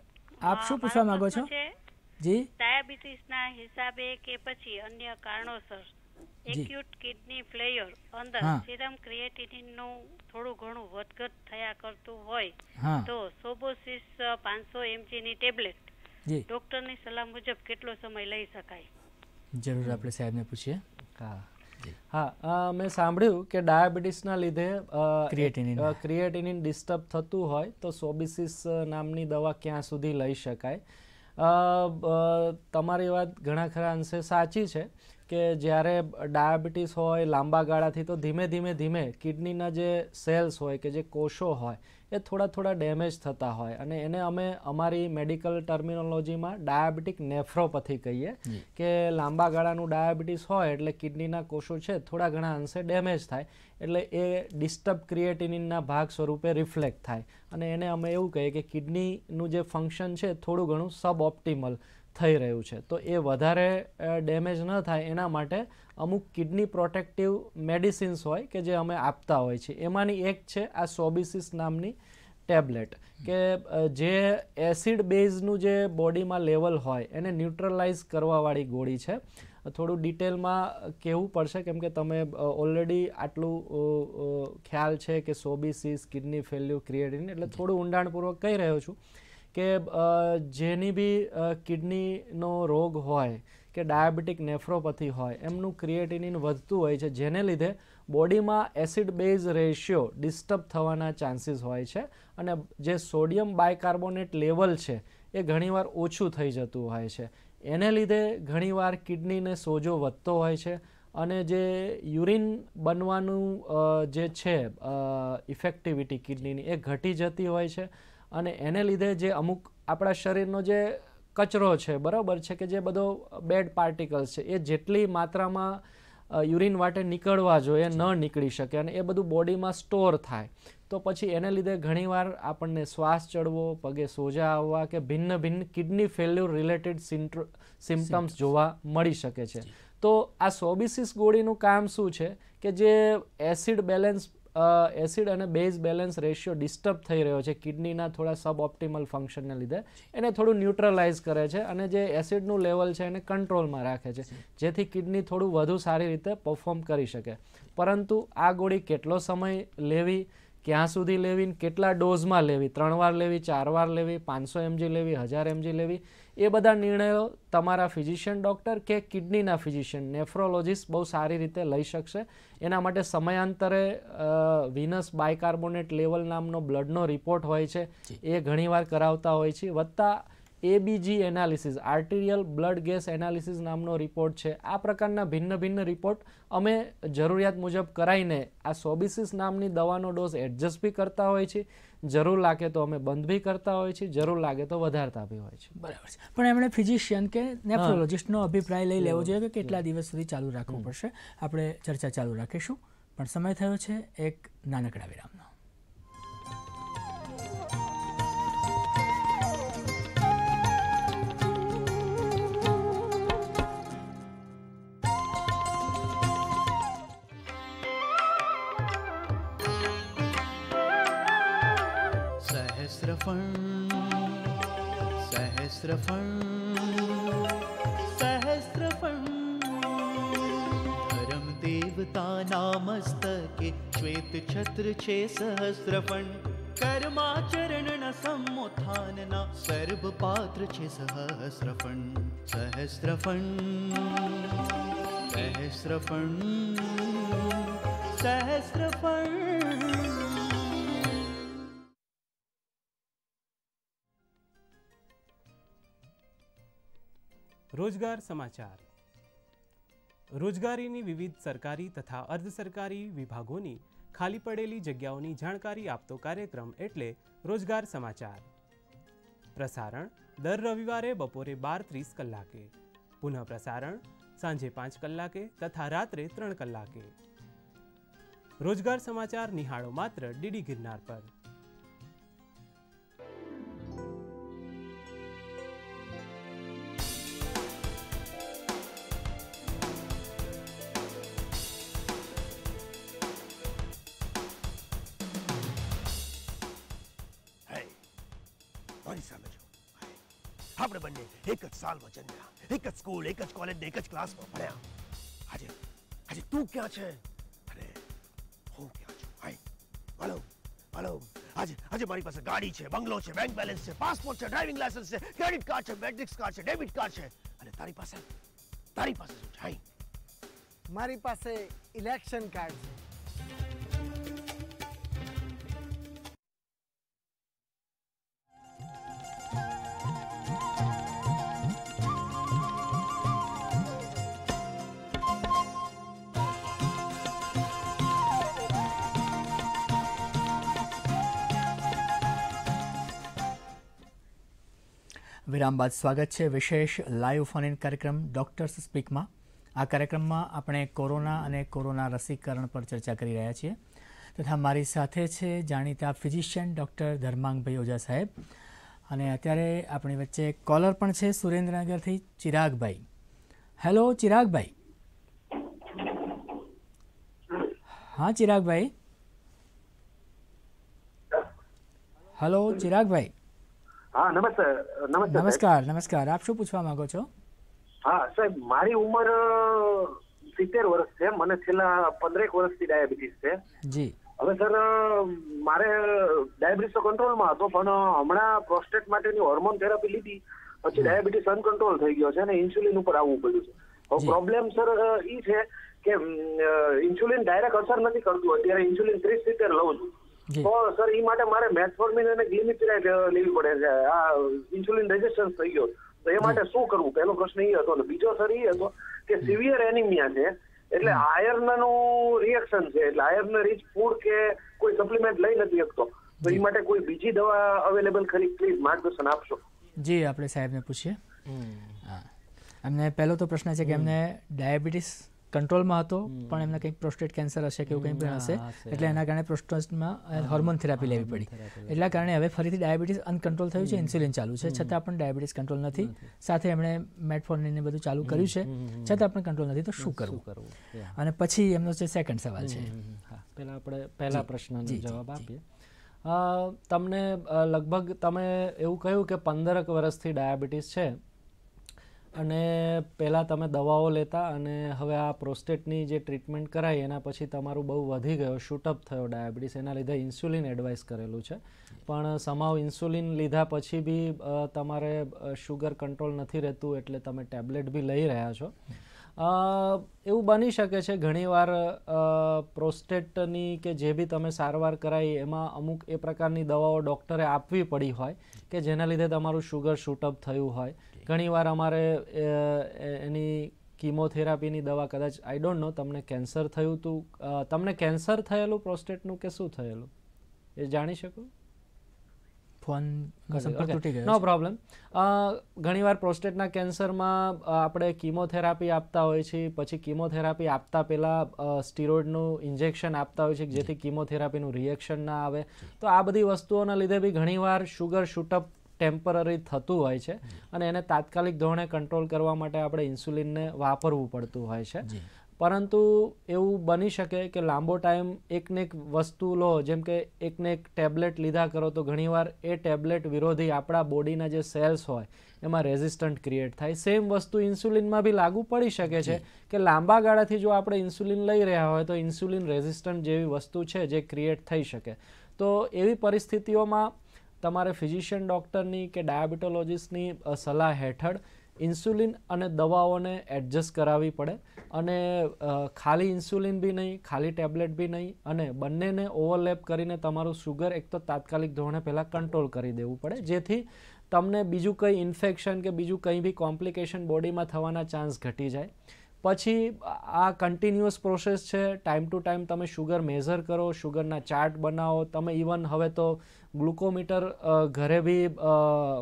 આપ શું પૂછવા માંગો છો જી ડાયાબિટીસના હિસાબે કે પછી અન્ય કારણોસર એક્યુટ કિડની ફ્લેયર અંદર સિરમ ક્રિએટિનિનનું થોડું ઘણું વધઘટ થયા કરતું હોય તો સોબોસિસ 500 એમજી ની ટેબ્લેટ ડોક્ટરની સલાહ મુજબ કેટલો સમય લઈ શકાય જરૂર આપણે સાહેબને પૂછીએ હા હા મેં સાંભળ્યું કે ડાયાબિટીસના લીધે ક્રિએટિનિન ક્રિએટિનિન ડિસ્ટર્બ થતું હોય તો સોબિસિસ નામની દવા ક્યાં સુધી લઈ શકાય તમારી વાત ઘણા ખરા અંશે સાચી છે કે જ્યારે ડાયાબિટીસ હોય લાંબા ગાળાથી તો ધીમે ધીમે ધીમે કિડનીના જે સેલ્સ હોય કે જે કોષો હોય એ થોડા થોડા ડેમેજ થતા હોય અને એને અમે અમારી મેડિકલ ટર્મિનોલોજીમાં ડાયાબિટિક નેફ્રોપથી કહીએ કે લાંબા ગાળાનું ડાયાબિટીસ હોય એટલે કિડનીના કોષો છે થોડા ઘણા અંશે ડેમેજ થાય એટલે એ ડિસ્ટર્બ ક્રિએટિનિનના ભાગ સ્વરૂપે રિફ્લેક્ટ થાય અને એને અમે એવું કહીએ કે કિડનીનું જે ફંક્શન છે થોડું ઘણું સબ ઓપ્ટિમલ થઈ રહ્યું છે તો એ વધારે ડેમેજ ન થાય એના માટે અમુક કિડની પ્રોટેક્ટિવ મેડિસિન્સ હોય કે જે અમે આપતા હોય છે એમાંની એક છે આ સોબિસિસ નામની ટેબ્લેટ કે જે એસિડ બેઝનું જે બોડીમાં લેવલ હોય એને ન્યુટ્રલાઇઝ કરવાવાળી ગોળી છે થોડું ડિટેલમાં કહેવું પડશે કેમ કે તમે ઓલરેડી આટલું ખ્યાલ છે કે સોબિસિસ કિડની ફેલ્યુ ક્રિએટિન એટલે થોડું ઊંડાણપૂર્વક કહી રહ્યો છું કે જેની બી કિડનીનો રોગ હોય કે ડાયાબિટીક નેફ્રોપથી હોય એમનું ક્રિએટિનિન વધતું હોય છે જેને લીધે બોડીમાં એસિડ બેઝ રેશિયો ડિસ્ટર્બ થવાના ચાન્સીસ હોય છે અને જે સોડિયમ બાયકાર્બોનેટ લેવલ છે એ ઘણીવાર ઓછું થઈ જતું હોય છે એને લીધે ઘણીવાર કિડનીને સોજો વધતો હોય છે અને જે યુરિન બનવાનું જે છે ઇફેક્ટિવિટી કિડનીની એ ઘટી જતી હોય છે અને એને લીધે જે અમુક આપણા શરીરનો જે કચરો છે બરાબર છે કે જે બધો બેડ પાર્ટિકલ્સ છે એ જેટલી માત્રામાં યુરિન માટે નીકળવા જોઈએ ન નીકળી શકે અને એ બધું બોડીમાં સ્ટોર થાય તો પછી એને લીધે ઘણીવાર આપણને શ્વાસ ચડવો પગે સોજા આવવા કે ભિન્ન ભિન્ન કિડની ફેલ્યુર રિલેટેડ સિમ્ટમ્સ જોવા મળી શકે છે તો આ સોબિસિસ ગોળીનું કામ શું છે કે જે એસિડ બેલેન્સ એસિડ અને બેઝ બેલેન્સ રેશિયો ડિસ્ટર્બ થઈ રહ્યો છે કિડનીના થોડા સબ ઓપ્ટિમલ ફંક્શનને લીધે એને થોડું ન્યુટ્રલાઇઝ કરે છે અને જે એસિડનું લેવલ છે એને કંટ્રોલમાં રાખે છે જેથી કિડની થોડું વધુ સારી રીતે પરફોર્મ કરી શકે પરંતુ આ ગોળી કેટલો સમય લેવી ક્યાં સુધી લેવી કેટલા ડોઝમાં લેવી ત્રણ વાર લેવી ચાર વાર લેવી પાંચસો એમજી લેવી હજાર એમજી લેવી એ બધા નિર્ણયો તમારા ફિઝિશિયન ડૉક્ટર કે કિડનીના ફિઝિશિયન નેફ્રોલોજીસ્ટ બહુ સારી રીતે લઈ શકશે એના માટે સમયાંતરે વિનસ બાયકાર્બોનેટ લેવલ નામનો બ્લડનો રિપોર્ટ હોય છે એ ઘણીવાર કરાવતા હોય છે વત્તા ABG analysis arterial blood gas analysis નામનો રિપોર્ટ છે આ પ્રકારના ભિન્ન ભિન્ન રિપોર્ટ અમે જરૂરિયાત મુજબ કરાવીને આ સોબિસિસ નામની દવાનો ડોઝ એડજસ્ટ બી કરતા હોય છે જરૂર લાગે તો અમે બંધ બી કરતા હોય છે જરૂર લાગે તો વધારતા બી હોય છે બરાબર છે પણ એમણે ફિઝિશિયન કે નેફ્રોલોજિસ્ટનો અભિપ્રાય લઈ લેવો જોઈએ કે કેટલા દિવસ સુધી ચાલુ રાખવું પડશે આપણે ચર્ચા ચાલુ રાખીશું પણ સમય થયો છે એક નાનકડા વિરામનો सहस्रफण सहस्रफण सहस्रफण धरम देवता नामस्तके श्वेतछत्र छे सहस्रफण कर्माचरणन सम्मुत्थानना सर्वपात्र छे सहस्रफण सहस्रफण सहस्रफण सहस्रफण રોજગાર સમાચાર રોજગારીની વિવિધ સરકારી તથા અર્ધ સરકારી વિભાગોની ખાલી પડેલી જગ્યાઓની જાણકારી આપતો કાર્યક્રમ એટલે રોજગાર સમાચાર પ્રસારણ દર રવિવારે બપોરે બાર ત્રીસ કલાકે પુનઃપ્રસારણ સાંજે પાંચ કલાકે તથા રાત્રે ત્રણ કલાકે રોજગાર સમાચાર નિહાળો માત્ર ડીડી ગિરનાર પર સાલ વચન રહ્યા એક જ સ્કૂલ એક જ કોલેજ એક જ ક્લાસમાં ભણ્યા આજે આજે તું ક્યાં છે અને હું ક્યાં છું હાય હલો હલો આજે આજે મારી પાસે ગાડી છે બંગલો છે બેંક બેલેન્સ છે પાસપોર્ટ છે ડ્રાઇવિંગ લાયસન્સ છે ક્રેડિટ કાર્ડ છે મેટ્રિક્સ કાર્ડ છે ડેબિટ કાર્ડ છે અને તારી પાસે તારી પાસે શું છે હાય મારી પાસે ઇલેક્શન કાર્ડ છે વિરામ બાદ સ્વાગત છે વિશેષ લાઈવ ફોન ઇન કાર્યક્રમ ડોક્ટર્સ સ્પીકમાં આ કાર્યક્રમમાં આપણે કોરોના અને કોરોના રસીકરણ પર ચર્ચા કરી રહ્યા છીએ તથા મારી સાથે છે જાણીતા ફિઝિશિયન ડૉક્ટર ધર્માંગભાઈ ઓઝા સાહેબ અને અત્યારે આપણી વચ્ચે કોલર પણ છે સુરેન્દ્રનગરથી ચિરાગભાઈ હેલો ચિરાગભાઈ હા ચિરાગભાઈ હલો ચિરાગભાઈ હા નમસ્તે નમસ્તે નમસ્કાર નમસ્કાર આપ શું પૂછવા માંગો છો હા સાહેબ મારી ઉંમર સિત્તેર વર્ષ છે મને છેલ્લા પંદરેક વર્ષથી ડાયાબિટીસ છે જી હવે સર મારે ડાયાબિટીસ તો કંટ્રોલમાં હતો પણ હમણાં પ્રોસ્ટેટ માટેની હોર્મોન થેરાપી લીધી પછી ડાયાબિટીસ અનકંટ્રોલ થઈ ગયો છે અને ઇન્સ્યુલિન ઉપર આવવું પડ્યું છે પ્રોબ્લેમ સર એ છે કે ઇન્સ્યુલિન ડાયરેક્ટ અસર નથી કરતું અત્યારે ઇન્સ્યુલિન ત્રીસ સિત્તેર લઉં છું તો સર એ માટે મારે મેથફોર્મિન અને ગ્લિમિપિરાઇડ લેવી પડે છે આ ઇન્સ્યુલિન રેઝિસ્ટન્સ થઈ ગયો તો એ માટે શું કરવું પહેલો પ્રશ્ન એ હતો અને બીજો સર એ હતો કે સિવિયર એનિમિયા છે એટલે નું રિએક્શન છે એટલે આયર્ન રીચ ફૂડ કે કોઈ સપ્લિમેન્ટ લઈ નથી શકતો તો એ માટે કોઈ બીજી દવા અવેલેબલ ખરી પ્લીઝ માર્ગદર્શન આપશો જી આપણે સાહેબને પૂછીએ એમને પહેલો તો પ્રશ્ન છે કે એમને ડાયાબિટીસ કંટ્રોલમાં હતો પણ એમને કંઈક પ્રોસ્ટેટ કેન્સર હશે કે એવું કંઈ પણ હશે એટલે એના કારણે પ્રોસ્ટેટમાં હોર્મોન થેરાપી લેવી પડી એટલા કારણે હવે ફરીથી ડાયાબિટીસ અનકંટ્રોલ થયું છે ઇન્સ્યુલિન ચાલુ છે છતાં પણ ડાયાબિટીસ કંટ્રોલ નથી સાથે એમણે મેટફોર્મિન બધું ચાલુ કર્યું છે છતાં પણ કંટ્રોલ નથી તો શું કરવું અને પછી એમનો જે સેકન્ડ સવાલ છે પહેલાં આપણે પહેલા પ્રશ્નનો જવાબ આપીએ તમને લગભગ તમે એવું કહ્યું કે પંદરક વર્ષથી ડાયાબિટીસ છે અને પહેલાં તમે દવાઓ લેતા અને હવે આ પ્રોસ્ટેટની જે ટ્રીટમેન્ટ કરાઈ એના પછી તમારું બહુ વધી ગયો શૂટઅપ થયો ડાયાબિટીસ એના લીધે ઇન્સ્યુલિન એડવાઇસ કરેલું છે પણ સમાવ ઇન્સ્યુલિન લીધા પછી બી તમારે શુગર કંટ્રોલ નથી રહેતું એટલે તમે ટેબ્લેટ બી લઈ રહ્યા છો એવું બની શકે છે ઘણીવાર પ્રોસ્ટેટની કે જે બી તમે સારવાર કરાવી એમાં અમુક એ પ્રકારની દવાઓ ડૉક્ટરે આપવી પડી હોય કે જેના લીધે તમારું શુગર શૂટઅપ થયું હોય ઘણીવાર અમારે એની કિમોથેરાપીની દવા કદાચ આઈ ડોન્ટ નો તમને કેન્સર થયું હતું તમને કેન્સર થયેલું પ્રોસ્ટેટનું કે શું થયેલું એ જાણી શકું ફોન નો પ્રોબ્લેમ ઘણીવાર પ્રોસ્ટેટના કેન્સરમાં આપણે કિમોથેરાપી આપતા હોય છે પછી કિમોથેરાપી આપતા પહેલાં સ્ટીરોઇડનું ઇન્જેક્શન આપતા હોય છે જેથી કિમોથેરાપીનું રિએક્શન ના આવે તો આ બધી વસ્તુઓના લીધે બી ઘણીવાર શુગર શૂટઅપ ટેમ્પરરી થતું હોય છે અને એને તાત્કાલિક ધોરણે કંટ્રોલ કરવા માટે આપણે ઇન્સ્યુલિનને વાપરવું પડતું હોય છે પરંતુ એવું બની શકે કે લાંબો ટાઈમ એકને એક વસ્તુ લો જેમ કે એકને એક ટેબ્લેટ લીધા કરો તો ઘણીવાર એ ટેબ્લેટ વિરોધી આપણા બોડીના જે સેલ્સ હોય એમાં રેઝિસ્ટન્ટ ક્રિએટ થાય સેમ વસ્તુ ઇન્સ્યુલિનમાં બી લાગુ પડી શકે છે કે લાંબા ગાળાથી જો આપણે ઇન્સ્યુલિન લઈ રહ્યા હોય તો ઇન્સ્યુલિન રેઝિસ્ટન્ટ જેવી વસ્તુ છે જે ક્રિએટ થઈ શકે તો એવી પરિસ્થિતિઓમાં તમારે ફિઝિશિયન ડૉક્ટરની કે ડાયાબિટોલોજિસ્ટની સલાહ હેઠળ ઇન્સ્યુલિન અને દવાઓને એડજસ્ટ કરાવવી પડે અને ખાલી ઇન્સ્યુલિન બી નહીં ખાલી ટેબ્લેટ બી નહીં અને બંનેને ઓવરલેપ કરીને તમારું શુગર એક તો તાત્કાલિક ધોરણે પહેલાં કંટ્રોલ કરી દેવું પડે જેથી તમને બીજું કંઈ ઇન્ફેક્શન કે બીજું કંઈ બી કોમ્પ્લિકેશન બોડીમાં થવાના ચાન્સ ઘટી જાય પછી આ કન્ટિન્યુઅસ પ્રોસેસ છે ટાઈમ ટુ ટાઈમ તમે શુગર મેઝર કરો શુગરના ચાર્ટ બનાવો તમે ઇવન હવે તો ગ્લુકોમીટર ઘરે બી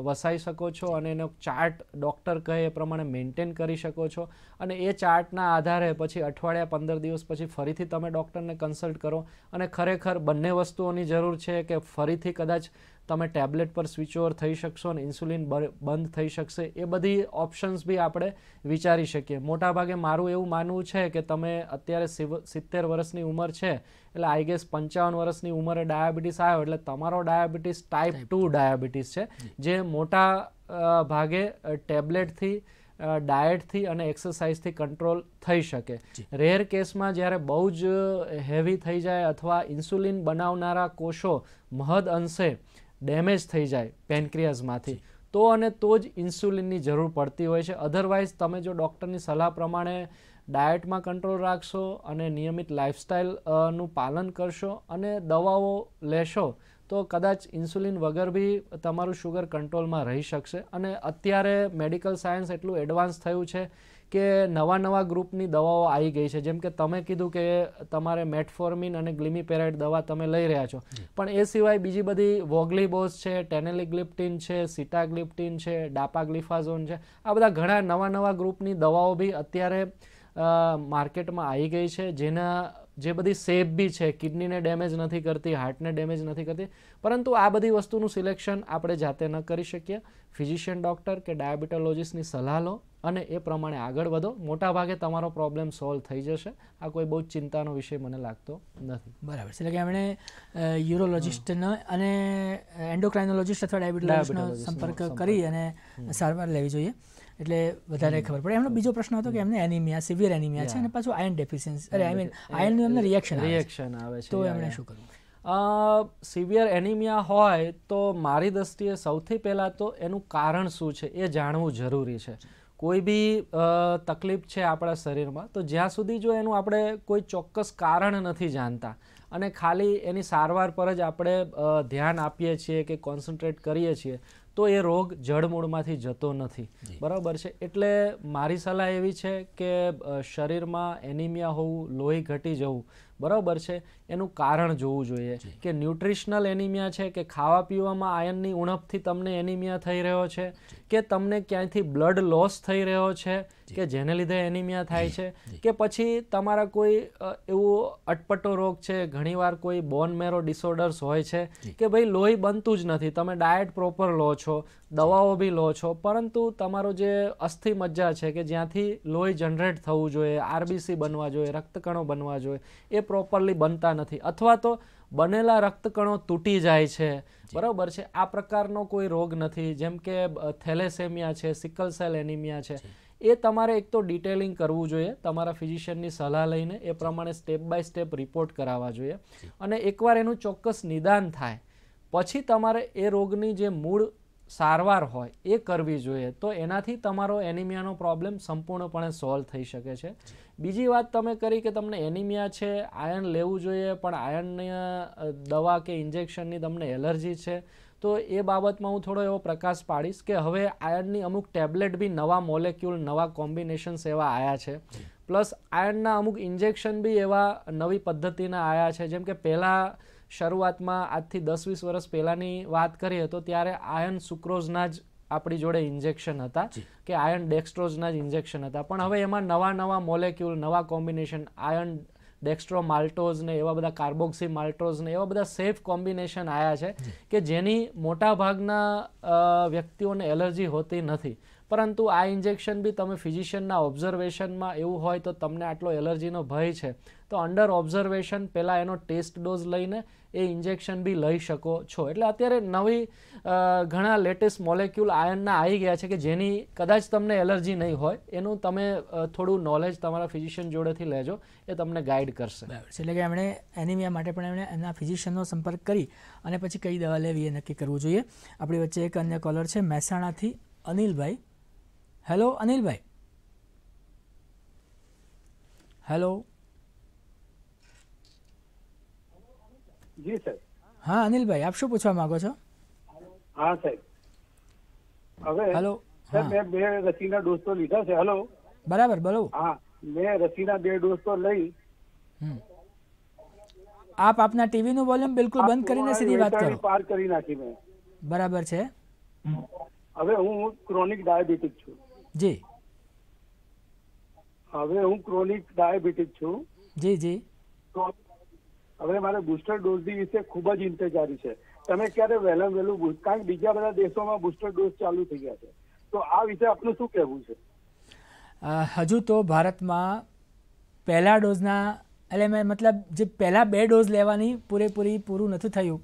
વસાઈ શકો છો અને એનો ચાર્ટ ડૉક્ટર કહે એ પ્રમાણે મેન્ટેન કરી શકો છો અને એ ચાર્ટના આધારે પછી અઠવાડિયા પંદર દિવસ પછી ફરીથી તમે ડૉક્ટરને કન્સલ્ટ કરો અને ખરેખર બંને વસ્તુઓની જરૂર છે કે ફરીથી કદાચ તમે ટેબ્લેટ પર સ્વિચ ઓવર થઈ શકશો અને ઇન્સ્યુલિન બંધ થઈ શકશે એ બધી ઓપ્શન્સ બી આપણે વિચારી શકીએ મોટાભાગે મારું એવું માનવું છે કે તમે અત્યારે સિત્તેર વર્ષની ઉંમર છે એટલે આઈ ગેસ પંચાવન વર્ષની ઉંમરે ડાયાબિટીસ આવ્યો એટલે તમારો ડાયાબિટીસ ટાઈપ ટુ ડાયાબિટીસ છે જે મોટા ભાગે ટેબ્લેટથી ડાયટથી અને એક્સરસાઇઝથી કંટ્રોલ થઈ શકે રેર કેસમાં જ્યારે બહુ જ હેવી થઈ જાય અથવા ઇન્સ્યુલિન બનાવનારા કોષો મહદ અંશે ડેમેજ થઈ જાય પેનક્રિયાઝમાંથી તો અને તો જ ઇન્સ્યુલિનની જરૂર પડતી હોય છે અધરવાઇઝ તમે જો ડૉક્ટરની સલાહ પ્રમાણે ડાયટમાં કંટ્રોલ રાખશો અને નિયમિત લાઇફસ્ટાઇલનું પાલન કરશો અને દવાઓ લેશો તો કદાચ ઇન્સ્યુલિન વગર બી તમારું શુગર કંટ્રોલમાં રહી શકશે અને અત્યારે મેડિકલ સાયન્સ એટલું એડવાન્સ થયું છે કે નવા નવા ગ્રુપની દવાઓ આવી ગઈ છે જેમ કે તમે કીધું કે તમારે મેટફોર્મિન અને ગ્લિમીપેરાઇડ દવા તમે લઈ રહ્યા છો પણ એ સિવાય બીજી બધી વોગલીબોસ છે ટેનેલિગ્લિપ્ટિન છે સિટાગ્લિપ્ટિન છે ડાપાગ્લિફાઝોન છે આ બધા ઘણા નવા નવા ગ્રુપની દવાઓ બી અત્યારે માર્કેટમાં આવી ગઈ છે જેના જે બધી સેફ બી છે કિડનીને ડેમેજ નથી કરતી હાર્ટને ડેમેજ નથી કરતી પરંતુ આ બધી વસ્તુનું સિલેક્શન આપણે જાતે ન કરી શકીએ ફિઝિશિયન ડૉક્ટર કે ડાયાબિટોલોજીસ્ટની સલાહ લો અને એ પ્રમાણે આગળ વધો મોટાભાગે તમારો પ્રોબ્લેમ સોલ્વ થઈ જશે આ કોઈ બહુ ચિંતાનો વિષય મને લાગતો નથી બરાબર એટલે કે એમણે યુરોલોજિસ્ટનો અને એન્ડોક્રાઇનોલોજિસ્ટ અથવા ડાયાબિટોલોજિસ્ટનો સંપર્ક કરી અને સારવાર લેવી જોઈએ એટલે વધારે ખબર પડે એમનો બીજો પ્રશ્ન હતો કે એમને એનિમિયા સિવિયર એનિમિયા છે અને પાછું આયર્ન ડેફિશિયન્સી અરે આઈ મીન આયર્નનું એમને રિએક્શન રિએક્શન આવે છે તો એમણે શું કરવું સિવિયર એનિમિયા હોય તો મારી દ્રષ્ટિએ સૌથી પહેલાં તો એનું કારણ શું છે એ જાણવું જરૂરી છે કોઈ બી તકલીફ છે આપણા શરીરમાં તો જ્યાં સુધી જો એનું આપણે કોઈ ચોક્કસ કારણ નથી જાણતા અને ખાલી એની સારવાર પર જ આપણે ધ્યાન આપીએ છીએ કે કોન્સન્ટ્રેટ કરીએ છીએ તો એ રોગ જડમૂળમાંથી જતો નથી બરાબર છે એટલે મારી સલાહ એવી છે કે શરીરમાં એનિમિયા હોવું લોહી ઘટી જવું બરાબર છે એનું કારણ જોવું જોઈએ કે ન્યુટ્રિશનલ એનિમિયા છે કે ખાવા પીવામાં આયનની ઉણપથી તમને એનિમિયા થઈ રહ્યો છે કે તમને ક્યાંયથી બ્લડ લોસ થઈ રહ્યો છે કે જેને લીધે એનિમિયા થાય છે કે પછી તમારા કોઈ એવો અટપટો રોગ છે ઘણીવાર કોઈ બોન મેરો ડિસઓર્ડર્સ હોય છે કે ભાઈ લોહી બનતું જ નથી તમે ડાયટ પ્રોપર લો છો દવાઓ બી લો છો પરંતુ તમારો જે અસ્થિ મજ્જા છે કે જ્યાંથી લોહી જનરેટ થવું જોઈએ આરબીસી બનવા જોઈએ રક્તકણો બનવા જોઈએ એ પ્રોપરલી બનતા નથી અથવા તો બનેલા રક્તકણો તૂટી જાય છે બરાબર છે આ પ્રકારનો કોઈ રોગ નથી જેમ કે થેલેસેમિયા છે સિકલ સેલ એનિમિયા છે એ તમારે એક તો ડિટેલિંગ કરવું જોઈએ તમારા ફિઝિશિયનની સલાહ લઈને એ પ્રમાણે સ્ટેપ બાય સ્ટેપ રિપોર્ટ કરાવવા જોઈએ અને એકવાર એનું ચોક્કસ નિદાન થાય પછી તમારે એ રોગની જે મૂળ સારવાર હોય એ કરવી જોઈએ તો એનાથી તમારો એનિમિયાનો પ્રોબ્લેમ સંપૂર્ણપણે સોલ્વ થઈ શકે છે બીજી વાત તમે કરી કે તમને એનિમિયા છે આયર્ન લેવું જોઈએ પણ આયર્નની દવા કે ઇન્જેક્શનની તમને એલર્જી છે તો એ બાબતમાં હું થોડો એવો પ્રકાશ પાડીશ કે હવે આયર્નની અમુક ટેબ્લેટ બી નવા મોલેક્યુલ નવા કોમ્બિનેશન્સ એવા આવ્યા છે પ્લસ આયર્નના અમુક ઇન્જેક્શન બી એવા નવી પદ્ધતિના આવ્યા છે જેમ કે પહેલાં શરૂઆતમાં આજથી દસ વીસ વર્ષ પહેલાંની વાત કરીએ તો ત્યારે આયન સુક્રોઝના જ આપણી જોડે ઇન્જેક્શન હતા કે આયન ડેક્સ્ટ્રોઝના જ ઇન્જેક્શન હતા પણ હવે એમાં નવા નવા મોલેક્યુલ નવા કોમ્બિનેશન આયર્ન ડેક્સ્ટ્રો માલ્ટોઝ ને એવા બધા કાર્બોક્સી માલ્ટોઝ ને એવા બધા સેફ કોમ્બિનેશન આવ્યા છે કે જેની મોટા ભાગના વ્યક્તિઓને એલર્જી હોતી નથી પરંતુ આ ઇન્જેક્શન બી તમે ફિઝિશિયનના ઓબ્ઝર્વેશનમાં એવું હોય તો તમને આટલો એલર્જીનો ભય છે તો અંડર ઓબ્ઝર્વેશન પહેલાં એનો ટેસ્ટ ડોઝ લઈને એ ઇન્જેક્શન બી લઈ શકો છો એટલે અત્યારે નવી ઘણા લેટેસ્ટ મોલેક્યુલ આયનના આવી ગયા છે કે જેની કદાચ તમને એલર્જી નહીં હોય એનું તમે થોડું નોલેજ તમારા ફિઝિશિયન જોડેથી લેજો એ તમને ગાઈડ કરશે એટલે કે એમણે એનિમિયા માટે પણ એમણે એમના ફિઝિશિયનનો સંપર્ક કરી અને પછી કઈ દવા લેવી એ નક્કી કરવું જોઈએ આપણી વચ્ચે એક અન્ય કોલર છે મહેસાણાથી અનિલભાઈ હેલો અનિલભાઈ હેલો જી સાહેબ હા અનિલભાઈ આપ શું પૂછવા માંગો છો હા સાહેબ હવે હેલો મેં બે રસીના ડોઝ લીધા છે હેલો બરાબર બોલો હા મેં રસીના બે ડોઝ લઈ આપ આપના ટીવી નું વોલ્યુમ બિલકુલ બંધ કરીને સીધી વાત કરો પાર કરી નાખી મેં બરાબર છે હવે હું ક્રોનિક ડાયાબિટીક છું જી હવે હું ક્રોનિક ડાયાબિટીક છું જી જી તો હવે મારે બુસ્ટર ડોઝની વિશે ખૂબ જ ઇંતજારી છે તમે ક્યારે વહેલા વહેલું કારણ કે બીજા બધા દેશોમાં બુસ્ટર ડોઝ ચાલુ થઈ ગયા છે તો આ વિશે આપનું શું કહેવું છે હજુ તો ભારતમાં પહેલા ડોઝના એટલે મેં મતલબ જે પહેલાં બે ડોઝ લેવાની પૂરેપૂરી પૂરું નથી થયું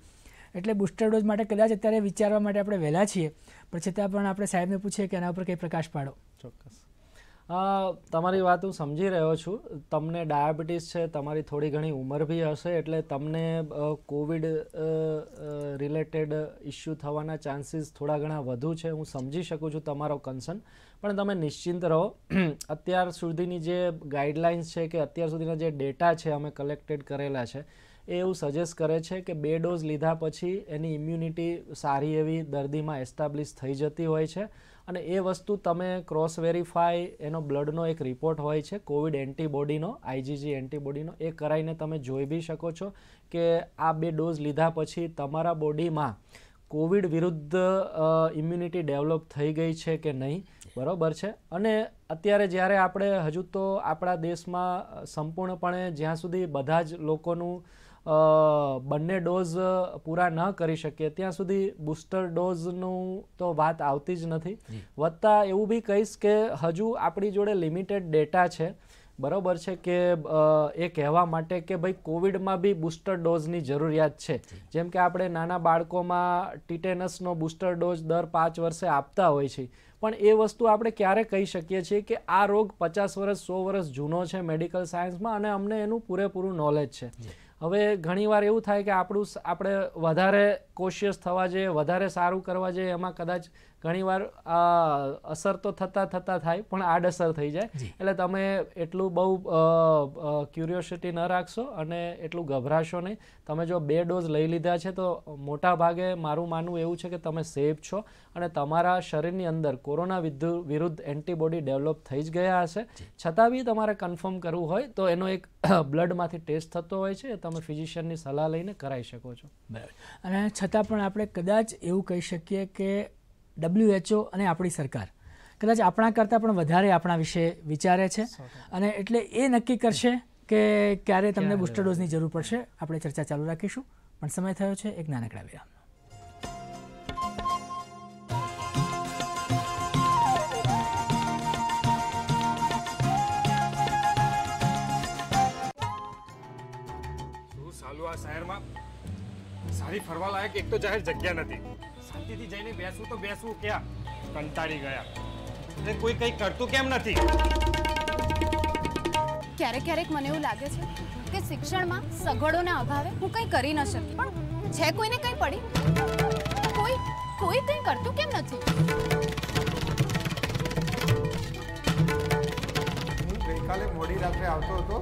એટલે બુસ્ટર ડોઝ માટે કદાચ અત્યારે વિચારવા માટે આપણે વહેલા છીએ પણ છતાં પણ આપણે સાહેબને પૂછીએ કે એના ઉપર કંઈ પ્રકાશ પાડો ચોક્કસ તમારી વાત હું સમજી રહ્યો છું તમને ડાયાબિટીસ છે તમારી થોડી ઘણી ઉંમર બી હશે એટલે તમને કોવિડ રિલેટેડ ઇસ્યુ થવાના ચાન્સીસ થોડા ઘણા વધુ છે હું સમજી શકું છું તમારો કન્સર્ન પણ તમે નિશ્ચિંત રહો અત્યાર સુધીની જે ગાઈડલાઇન્સ છે કે અત્યાર સુધીના જે ડેટા છે અમે કલેક્ટેડ કરેલા છે એ એવું સજેસ્ટ કરે છે કે બે ડોઝ લીધા પછી એની ઇમ્યુનિટી સારી એવી દર્દીમાં એસ્ટાબ્લિશ થઈ જતી હોય છે અને એ વસ્તુ તમે ક્રોસ વેરીફાય એનો બ્લડનો એક રિપોર્ટ હોય છે કોવિડ એન્ટીબોડીનો આઈજીજી એન્ટીબોડીનો એ કરાવીને તમે જોઈ બી શકો છો કે આ બે ડોઝ લીધા પછી તમારા બોડીમાં કોવિડ વિરુદ્ધ ઇમ્યુનિટી ડેવલપ થઈ ગઈ છે કે નહીં બરાબર છે અને અત્યારે જ્યારે આપણે હજુ તો આપણા દેશમાં સંપૂર્ણપણે જ્યાં સુધી બધા જ લોકોનું બંને ડોઝ પૂરા ન કરી શકીએ ત્યાં સુધી બૂસ્ટર ડોઝનું તો વાત આવતી જ નથી વત્તા એવું બી કહીશ કે હજુ આપણી જોડે લિમિટેડ ડેટા છે બરોબર છે કે એ કહેવા માટે કે ભાઈ કોવિડમાં બી બૂસ્ટર ડોઝની જરૂરિયાત છે જેમ કે આપણે નાના બાળકોમાં ટીટેનસનો બૂસ્ટર ડોઝ દર પાંચ વર્ષે આપતા હોય છે પણ એ વસ્તુ આપણે ક્યારે કહી શકીએ છીએ કે આ રોગ પચાસ વર્ષ સો વર્ષ જૂનો છે મેડિકલ સાયન્સમાં અને અમને એનું પૂરેપૂરું નોલેજ છે હવે ઘણીવાર એવું થાય કે આપણું આપણે વધારે કોશિયસ થવા જોઈએ વધારે સારું કરવા જોઈએ એમાં કદાચ ઘણીવાર અસર તો થતાં થતાં થાય પણ આડઅસર થઈ જાય એટલે તમે એટલું બહુ ક્યુરિયોસિટી ન રાખશો અને એટલું ગભરાશો નહીં તમે જો બે ડોઝ લઈ લીધા છે તો મોટા ભાગે મારું માનવું એવું છે કે તમે સેફ છો અને તમારા શરીરની અંદર કોરોના વિરુદ્ધ એન્ટીબોડી ડેવલપ થઈ જ ગયા હશે છતાં બી તમારે કન્ફર્મ કરવું હોય તો એનો એક બ્લડમાંથી ટેસ્ટ થતો હોય છે તમે ફિઝિશિયનની સલાહ લઈને કરાવી શકો છો બરાબર અને છતાં પણ આપણે કદાચ એવું કહી શકીએ કે ડબ્લ્યુએચઓ અને આપણી સરકાર કદાચ આપણા કરતાં પણ વધારે આપણા વિશે વિચારે છે અને એટલે એ નક્કી કરશે કે ક્યારે તમને બુસ્ટર ડોઝની જરૂર પડશે આપણે ચર્ચા ચાલુ રાખીશું પણ સમય થયો છે એક નાનકડા વિરામ સારું આ શહેરમાં સારી ફરવાલાયક એક તો જાહેર જગ્યા નથી શાંતિથી જઈને બેસું તો બેસું ક્યાં કંટાળી ગયા એટલે કોઈ કંઈ કરતું કેમ નથી ક્યારેક ક્યારેક મને એવું લાગે છે કે શિક્ષણમાં સગવડોના અભાવે હું કંઈ કરી ન શકી પણ છે કોઈને કંઈ પડી કોઈ કોઈ કંઈ કરતું કેમ નથી હું ગઈકાલે મોડી રાત્રે આવતો હતો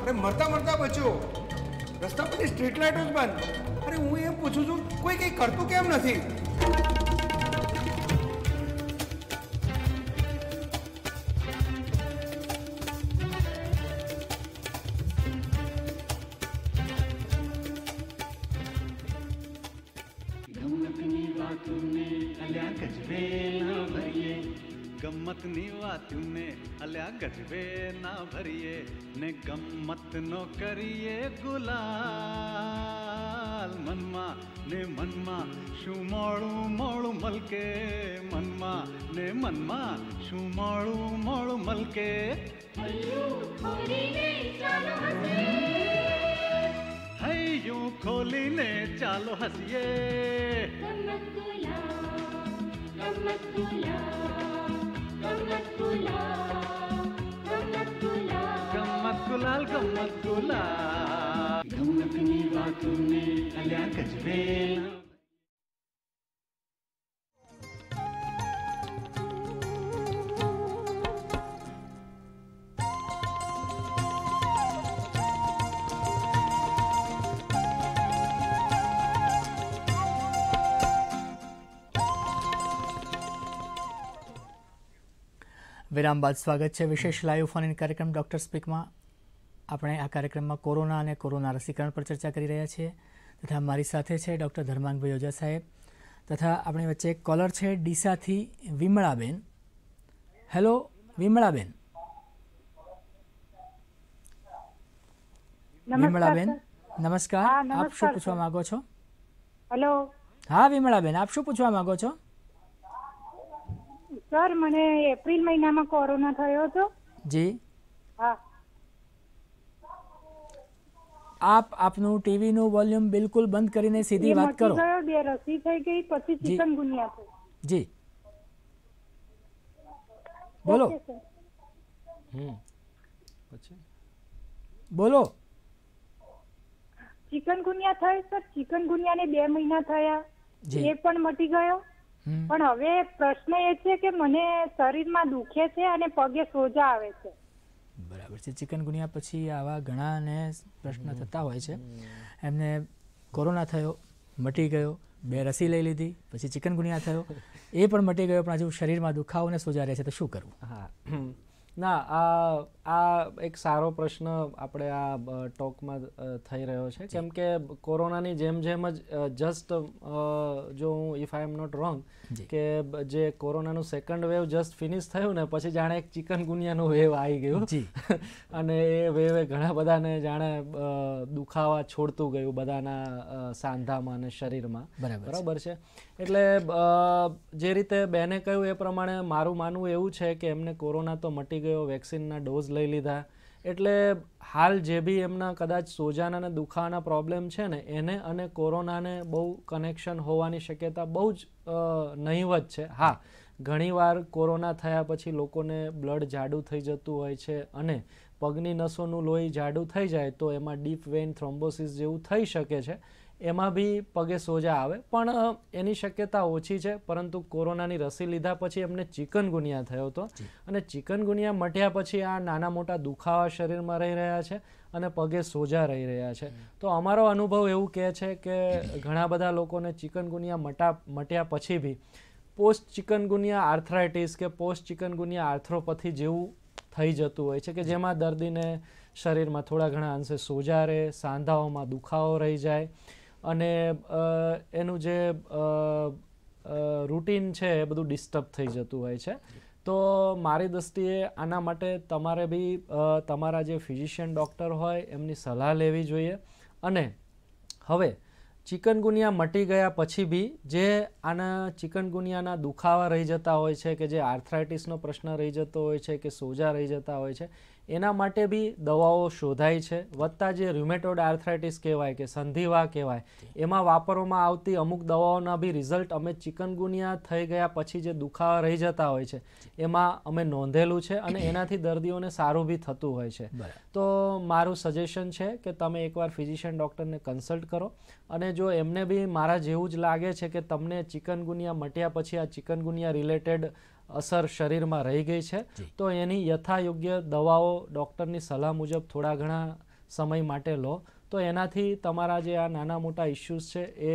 અને મરતા મરતા બચ્યો રસ્તા પરની સ્ટ્રીટ લાઇટો જ બંધ અરે હું એમ પૂછું છું કોઈ કંઈ કરતું કેમ નથી ગમતની વાતું ને अल्या गजबे ना भरिए ने गम मत नो करिए ગુલાલ મનમાં ને મનમાં શું મોળું મોળું મલકે મનમાં ને મનમાં શું મોળું મોળું મલકે હૈયું ખોલીને ચાલો હસીએ ગમત ગુલાલ ગમત ગુલાલ ગુલાલ ગમત ગુલાલ ગમતની વાતુને અલ્યા કચરે વિરામ બાદ સ્વાગત છે વિશેષ લાઈવ ફોન ઇન કાર્યક્રમ ડૉક્ટર સ્પીકમાં આપણે આ કાર્યક્રમમાં કોરોના અને કોરોના રસીકરણ પર ચર્ચા કરી રહ્યા છીએ તથા મારી સાથે છે ડૉક્ટર ધર્માંગભાઈ ઓઝા સાહેબ તથા આપણી વચ્ચે એક કોલર છે ડીસાથી વિમળાબેન હેલો વિમળાબેન વિમળાબેન નમસ્કાર આપ શું પૂછવા માંગો છો હેલો હા વિમળાબેન આપ શું પૂછવા માગો છો સર મને એપ્રિલ મહિનામાં કોરોના થયો હતો જી હા આપ આપનું ટીવી નું વોલ્યુમ બિલકુલ બંધ કરીને સીધી વાત કરો બે રસી થઈ ગઈ પછી ચિકનગુનિયા થઈ જી બોલો હમ પછી બોલો ચિકનગુનિયા થઈ સર ચિકનગુનિયાને બે મહિના થયા એ પણ મટી ગયો પણ હવે પ્રશ્ન એ છે કે મને શરીરમાં દુખે છે અને પગે સોજા આવે છે બરાબર છે ચિકનગુનિયા પછી આવા ઘણાને પ્રશ્ન થતા હોય છે એમને કોરોના થયો મટી ગયો બે રસી લઈ લીધી પછી ચિકનગુનિયા થયો એ પણ મટી ગયો પણ હજુ શરીરમાં દુખાવો અને સોજા રહે છે તો શું કરવું હા ના આ આ એક સારો પ્રશ્ન આપણે આ ટોકમાં થઈ રહ્યો છે કેમ કે કોરોનાની જેમ જેમ જ જસ્ટ જો હું if I am not wrong કે જે કોરોનાનું સેકન્ડ વેવ જસ્ટ ફિનિશ થયું ને પછી જાણે એક ચિકન ગુનિયાનું વેવ આવી ગયું અને એ વેવે ઘણા બધાને જાણે દુખાવા છોડતું ગયું બધાના સાંધામાં અને શરીરમાં બરાબર છે એટલે જે રીતે બેને કહ્યું એ પ્રમાણે મારું માનવું એવું છે કે એમને કોરોના તો મટી ગયો વેક્સિનના ડોઝ લઈ લીધા એટલે હાલ જે બી એમના કદાચ સોજાના અને દુખાવાના પ્રોબ્લેમ છે ને એને અને કોરોનાને બહુ કનેક્શન હોવાની શક્યતા બહુ જ નહીવત છે હા ઘણીવાર કોરોના થયા પછી લોકોને બ્લડ જાડું થઈ જતું હોય છે અને પગની નસોનું લોહી જાડું થઈ જાય તો એમાં ડીપ વેઇન થ્રોમ્બોસિસ જેવું થઈ શકે છે એમાં બી પગે સોજા આવે પણ એની શક્યતા ઓછી છે પરંતુ કોરોનાની રસી લીધા પછી એમને ચિકનગુનિયા થયો હતો અને ચિકનગુનિયા મટ્યા પછી આ નાના મોટા દુખાવા શરીરમાં રહી રહ્યા છે અને પગે સોજા રહી રહ્યા છે તો અમારો અનુભવ એવું કહે છે કે ઘણા બધા લોકોને ચિકનગુનિયા મટા મટ્યા પછી બી પોસ્ટ ચિકનગુનિયા આર્થરાઇટિસ કે પોસ્ટ ચિકનગુનિયા આર્થ્રોપથી જેવું થઈ જતું હોય છે કે જેમાં દર્દીને શરીરમાં થોડા ઘણા અંશે સોજા રહે સાંધાઓમાં દુખાવો રહી જાય અને એનું જે રૂટીન છે એ બધું ડિસ્ટર્બ થઈ જતું હોય છે તો મારી દ્રષ્ટિએ આના માટે તમારે બી તમારા જે ફિઝિશિયન ડૉક્ટર હોય એમની સલાહ લેવી જોઈએ અને હવે ચિકનગુનિયા મટી ગયા પછી બી જે આના ચિકનગુનિયાના દુખાવા રહી જતા હોય છે કે જે આર્થરાઇટિસનો પ્રશ્ન રહી જતો હોય છે કે સોજા રહી જતા હોય છે એના માટે બી દવાઓ શોધાય છે વત્તા જે ર્યુમેટોડ આર્થરાઇટિસ કહેવાય કે સંધિવા કહેવાય એમાં વાપરવામાં આવતી અમુક દવાઓના બી રિઝલ્ટ અમે ચિકનગુનિયા થઈ ગયા પછી જે દુખાવા રહી જતા હોય છે એમાં અમે નોંધેલું છે અને એનાથી દર્દીઓને સારું બી થતું હોય છે તો મારું સજેશન છે કે તમે એકવાર ફિઝિશિયન ડૉક્ટરને કન્સલ્ટ કરો અને જો એમને બી મારા જેવું જ લાગે છે કે તમને ચિકનગુનિયા મટ્યા પછી આ ચિકનગુનિયા રિલેટેડ અસર શરીરમાં રહી ગઈ છે તો એની યથાયોગ્ય દવાઓ ડૉક્ટરની સલાહ મુજબ થોડા ઘણા સમય માટે લો તો એનાથી તમારા જે આ નાના મોટા ઇસ્યુઝ છે એ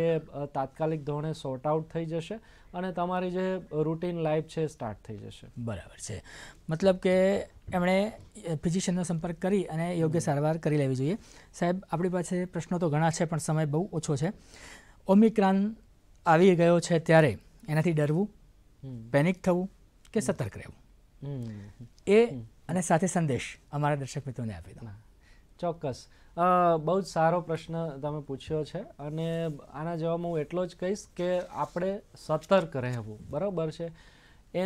તાત્કાલિક ધોરણે સોર્ટ આઉટ થઈ જશે અને તમારી જે રૂટીન લાઈફ છે સ્ટાર્ટ થઈ જશે બરાબર છે મતલબ કે એમણે ફિઝિશિયનનો સંપર્ક કરી અને યોગ્ય સારવાર કરી લેવી જોઈએ સાહેબ આપણી પાસે પ્રશ્નો તો ઘણા છે પણ સમય બહુ ઓછો છે ઓમિક્રાન આવી ગયો છે ત્યારે એનાથી ડરવું પેનિક થવું કે સતર્ક રહેવું એ અને સાથે સંદેશ અમારા દર્શક મિત્રોને આપી દો ચોક્કસ બહુ જ સારો પ્રશ્ન તમે પૂછ્યો છે અને આના જવાબ હું એટલો જ કહીશ કે આપણે સતર્ક રહેવું બરાબર છે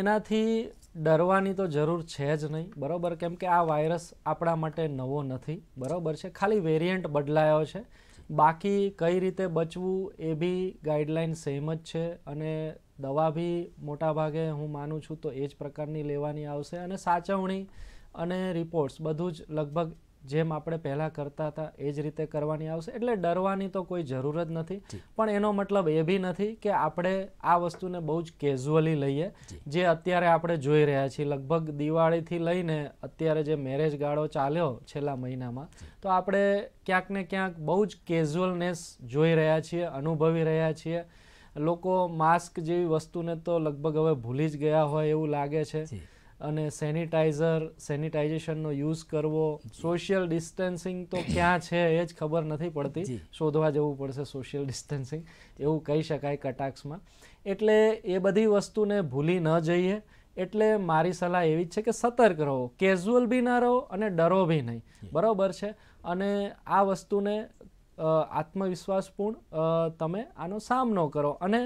એનાથી ડરવાની તો જરૂર છે જ નહીં બરાબર કેમ કે આ વાયરસ આપણા માટે નવો નથી બરાબર છે ખાલી વેરિયન્ટ બદલાયો છે બાકી કઈ રીતે બચવું એ બી ગાઈડલાઇન સેમ જ છે અને દવા બી મોટાભાગે હું માનું છું તો એ જ પ્રકારની લેવાની આવશે અને સાચવણી અને રિપોર્ટ્સ બધું જ લગભગ જેમ આપણે પહેલાં કરતા હતા એ જ રીતે કરવાની આવશે એટલે ડરવાની તો કોઈ જરૂર જ નથી પણ એનો મતલબ એ બી નથી કે આપણે આ વસ્તુને બહુ જ કેઝ્યુઅલી લઈએ જે અત્યારે આપણે જોઈ રહ્યા છીએ લગભગ દિવાળીથી લઈને અત્યારે જે મેરેજ ગાળો ચાલ્યો છેલ્લા મહિનામાં તો આપણે ક્યાંક ને ક્યાંક બહુ જ કેઝ્યુઅલનેસ જોઈ રહ્યા છીએ અનુભવી રહ્યા છીએ લોકો માસ્ક જેવી વસ્તુને તો લગભગ હવે ભૂલી જ ગયા હોય એવું લાગે છે અને સેનિટાઈઝર સેનિટાઈઝેશનનો યુઝ કરવો સોશિયલ ડિસ્ટન્સિંગ તો ક્યાં છે એ જ ખબર નથી પડતી શોધવા જવું પડશે સોશિયલ ડિસ્ટન્સિંગ એવું કહી શકાય કટાક્ષમાં એટલે એ બધી વસ્તુને ભૂલી ન જઈએ એટલે મારી સલાહ એવી જ છે કે સતર્ક રહો કેઝ્યુઅલ બી ના રહો અને ડરો બી નહીં બરાબર છે અને આ વસ્તુને આત્મવિશ્વાસપૂર્ણ તમે આનો સામનો કરો અને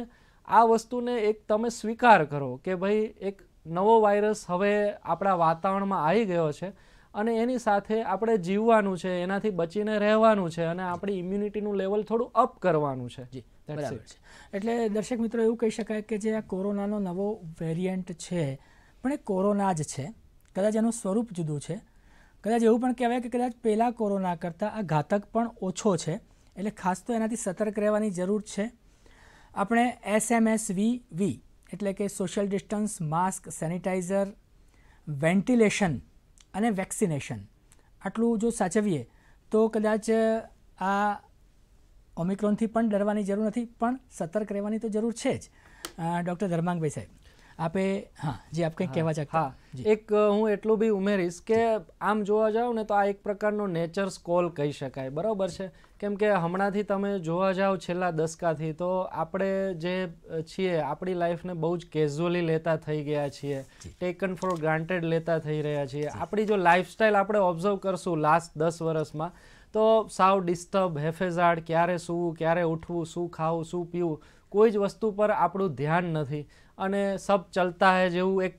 આ વસ્તુને એક તમે સ્વીકાર કરો કે ભાઈ એક નવો વાયરસ હવે આપણા વાતાવરણમાં આવી ગયો છે અને એની સાથે આપણે જીવવાનું છે એનાથી બચીને રહેવાનું છે અને આપણી ઇમ્યુનિટીનું લેવલ થોડું અપ કરવાનું છે જી છે એટલે દર્શક મિત્રો એવું કહી શકાય કે જે આ કોરોનાનો નવો વેરિયન્ટ છે પણ એ કોરોના જ છે કદાચ એનું સ્વરૂપ જુદું છે કદાચ એવું પણ કહેવાય કે કદાચ પહેલાં કોરોના કરતાં આ ઘાતક પણ ઓછો છે એટલે ખાસ તો એનાથી સતર્ક રહેવાની જરૂર છે આપણે એસએમએસ વી વી એટલે કે social distance mask sanitizer ventilation અને વેક્સિનેશન આટલું જો સાચવીએ તો કદાચ આ ઓમિક્રોનથી પણ ડરવાની જરૂર નથી પણ સતર્ક રહેવાની તો જરૂર છે જ ડૉક્ટર ધર્માંગભાઈ સાહેબ આપે હા જે આપ કંઈક કહેવા ચાહતા હા એક હું એટલું બી ઉમેરીશ કે આમ જોવા જાઓ ને તો આ એક પ્રકારનો નેચર સ્કોલ કહી શકાય બરાબર છે કેમ કે હમણાંથી તમે જોવા જાઓ છેલ્લા દસકાથી તો આપણે જે છીએ આપણી લાઈફને બહુ જ કેઝ્યુઅલી લેતા થઈ ગયા છીએ ટેકન ફોર ગ્રાન્ટેડ લેતા થઈ રહ્યા છીએ આપણી જો લાઈફસ્ટાઈલ આપણે ઓબ્ઝર્વ કરશું લાસ્ટ દસ વર્ષમાં તો સાવ ડિસ્ટર્બ હેફેઝાડ ક્યારે સૂવું ક્યારે ઉઠવું શું ખાવું શું પીવું કોઈ જ વસ્તુ પર આપણું ધ્યાન નથી અને સબ ચલતા હૈ જેવું એક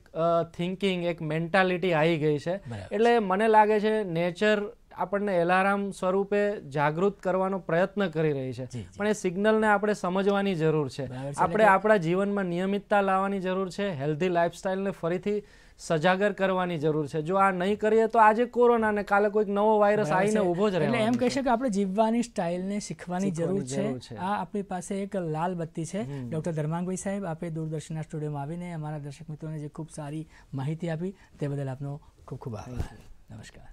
થિંકિંગ એક મેન્ટાલિટી આવી ગઈ છે એટલે મને લાગે છે નેચર આપણને એલાર્મ સ્વરૂપે જાગૃત કરવાનો પ્રયત્ન કરી રહી છે પણ એ સિગ્નલને આપણે સમજવાની જરૂર છે આપણે આપણા જીવનમાં નિયમિતતા લાવવાની જરૂર છે હેલ્ધી લાઇફસ્ટાઇલને ફરીથી સજાગર કરવાની જરૂર છે જો આ નહીં કરીએ તો આજે કોરોના ને કાલે કોઈક નવો વાયરસ આવીને ઊભો જ એટલે એમ કહી શકે આપણે જીવવાની સ્ટાઇલ ને શીખવાની જરૂર છે આ આપણી પાસે એક લાલ બત્તી છે ડૉક્ટર ધર્માંગભાઈ સાહેબ આપે દૂરદર્શનના સ્ટુડિયોમાં આવીને અમારા દર્શક મિત્રોને જે ખૂબ સારી માહિતી આપી તે બદલ આપનો ખૂબ ખૂબ આભાર નમસ્કાર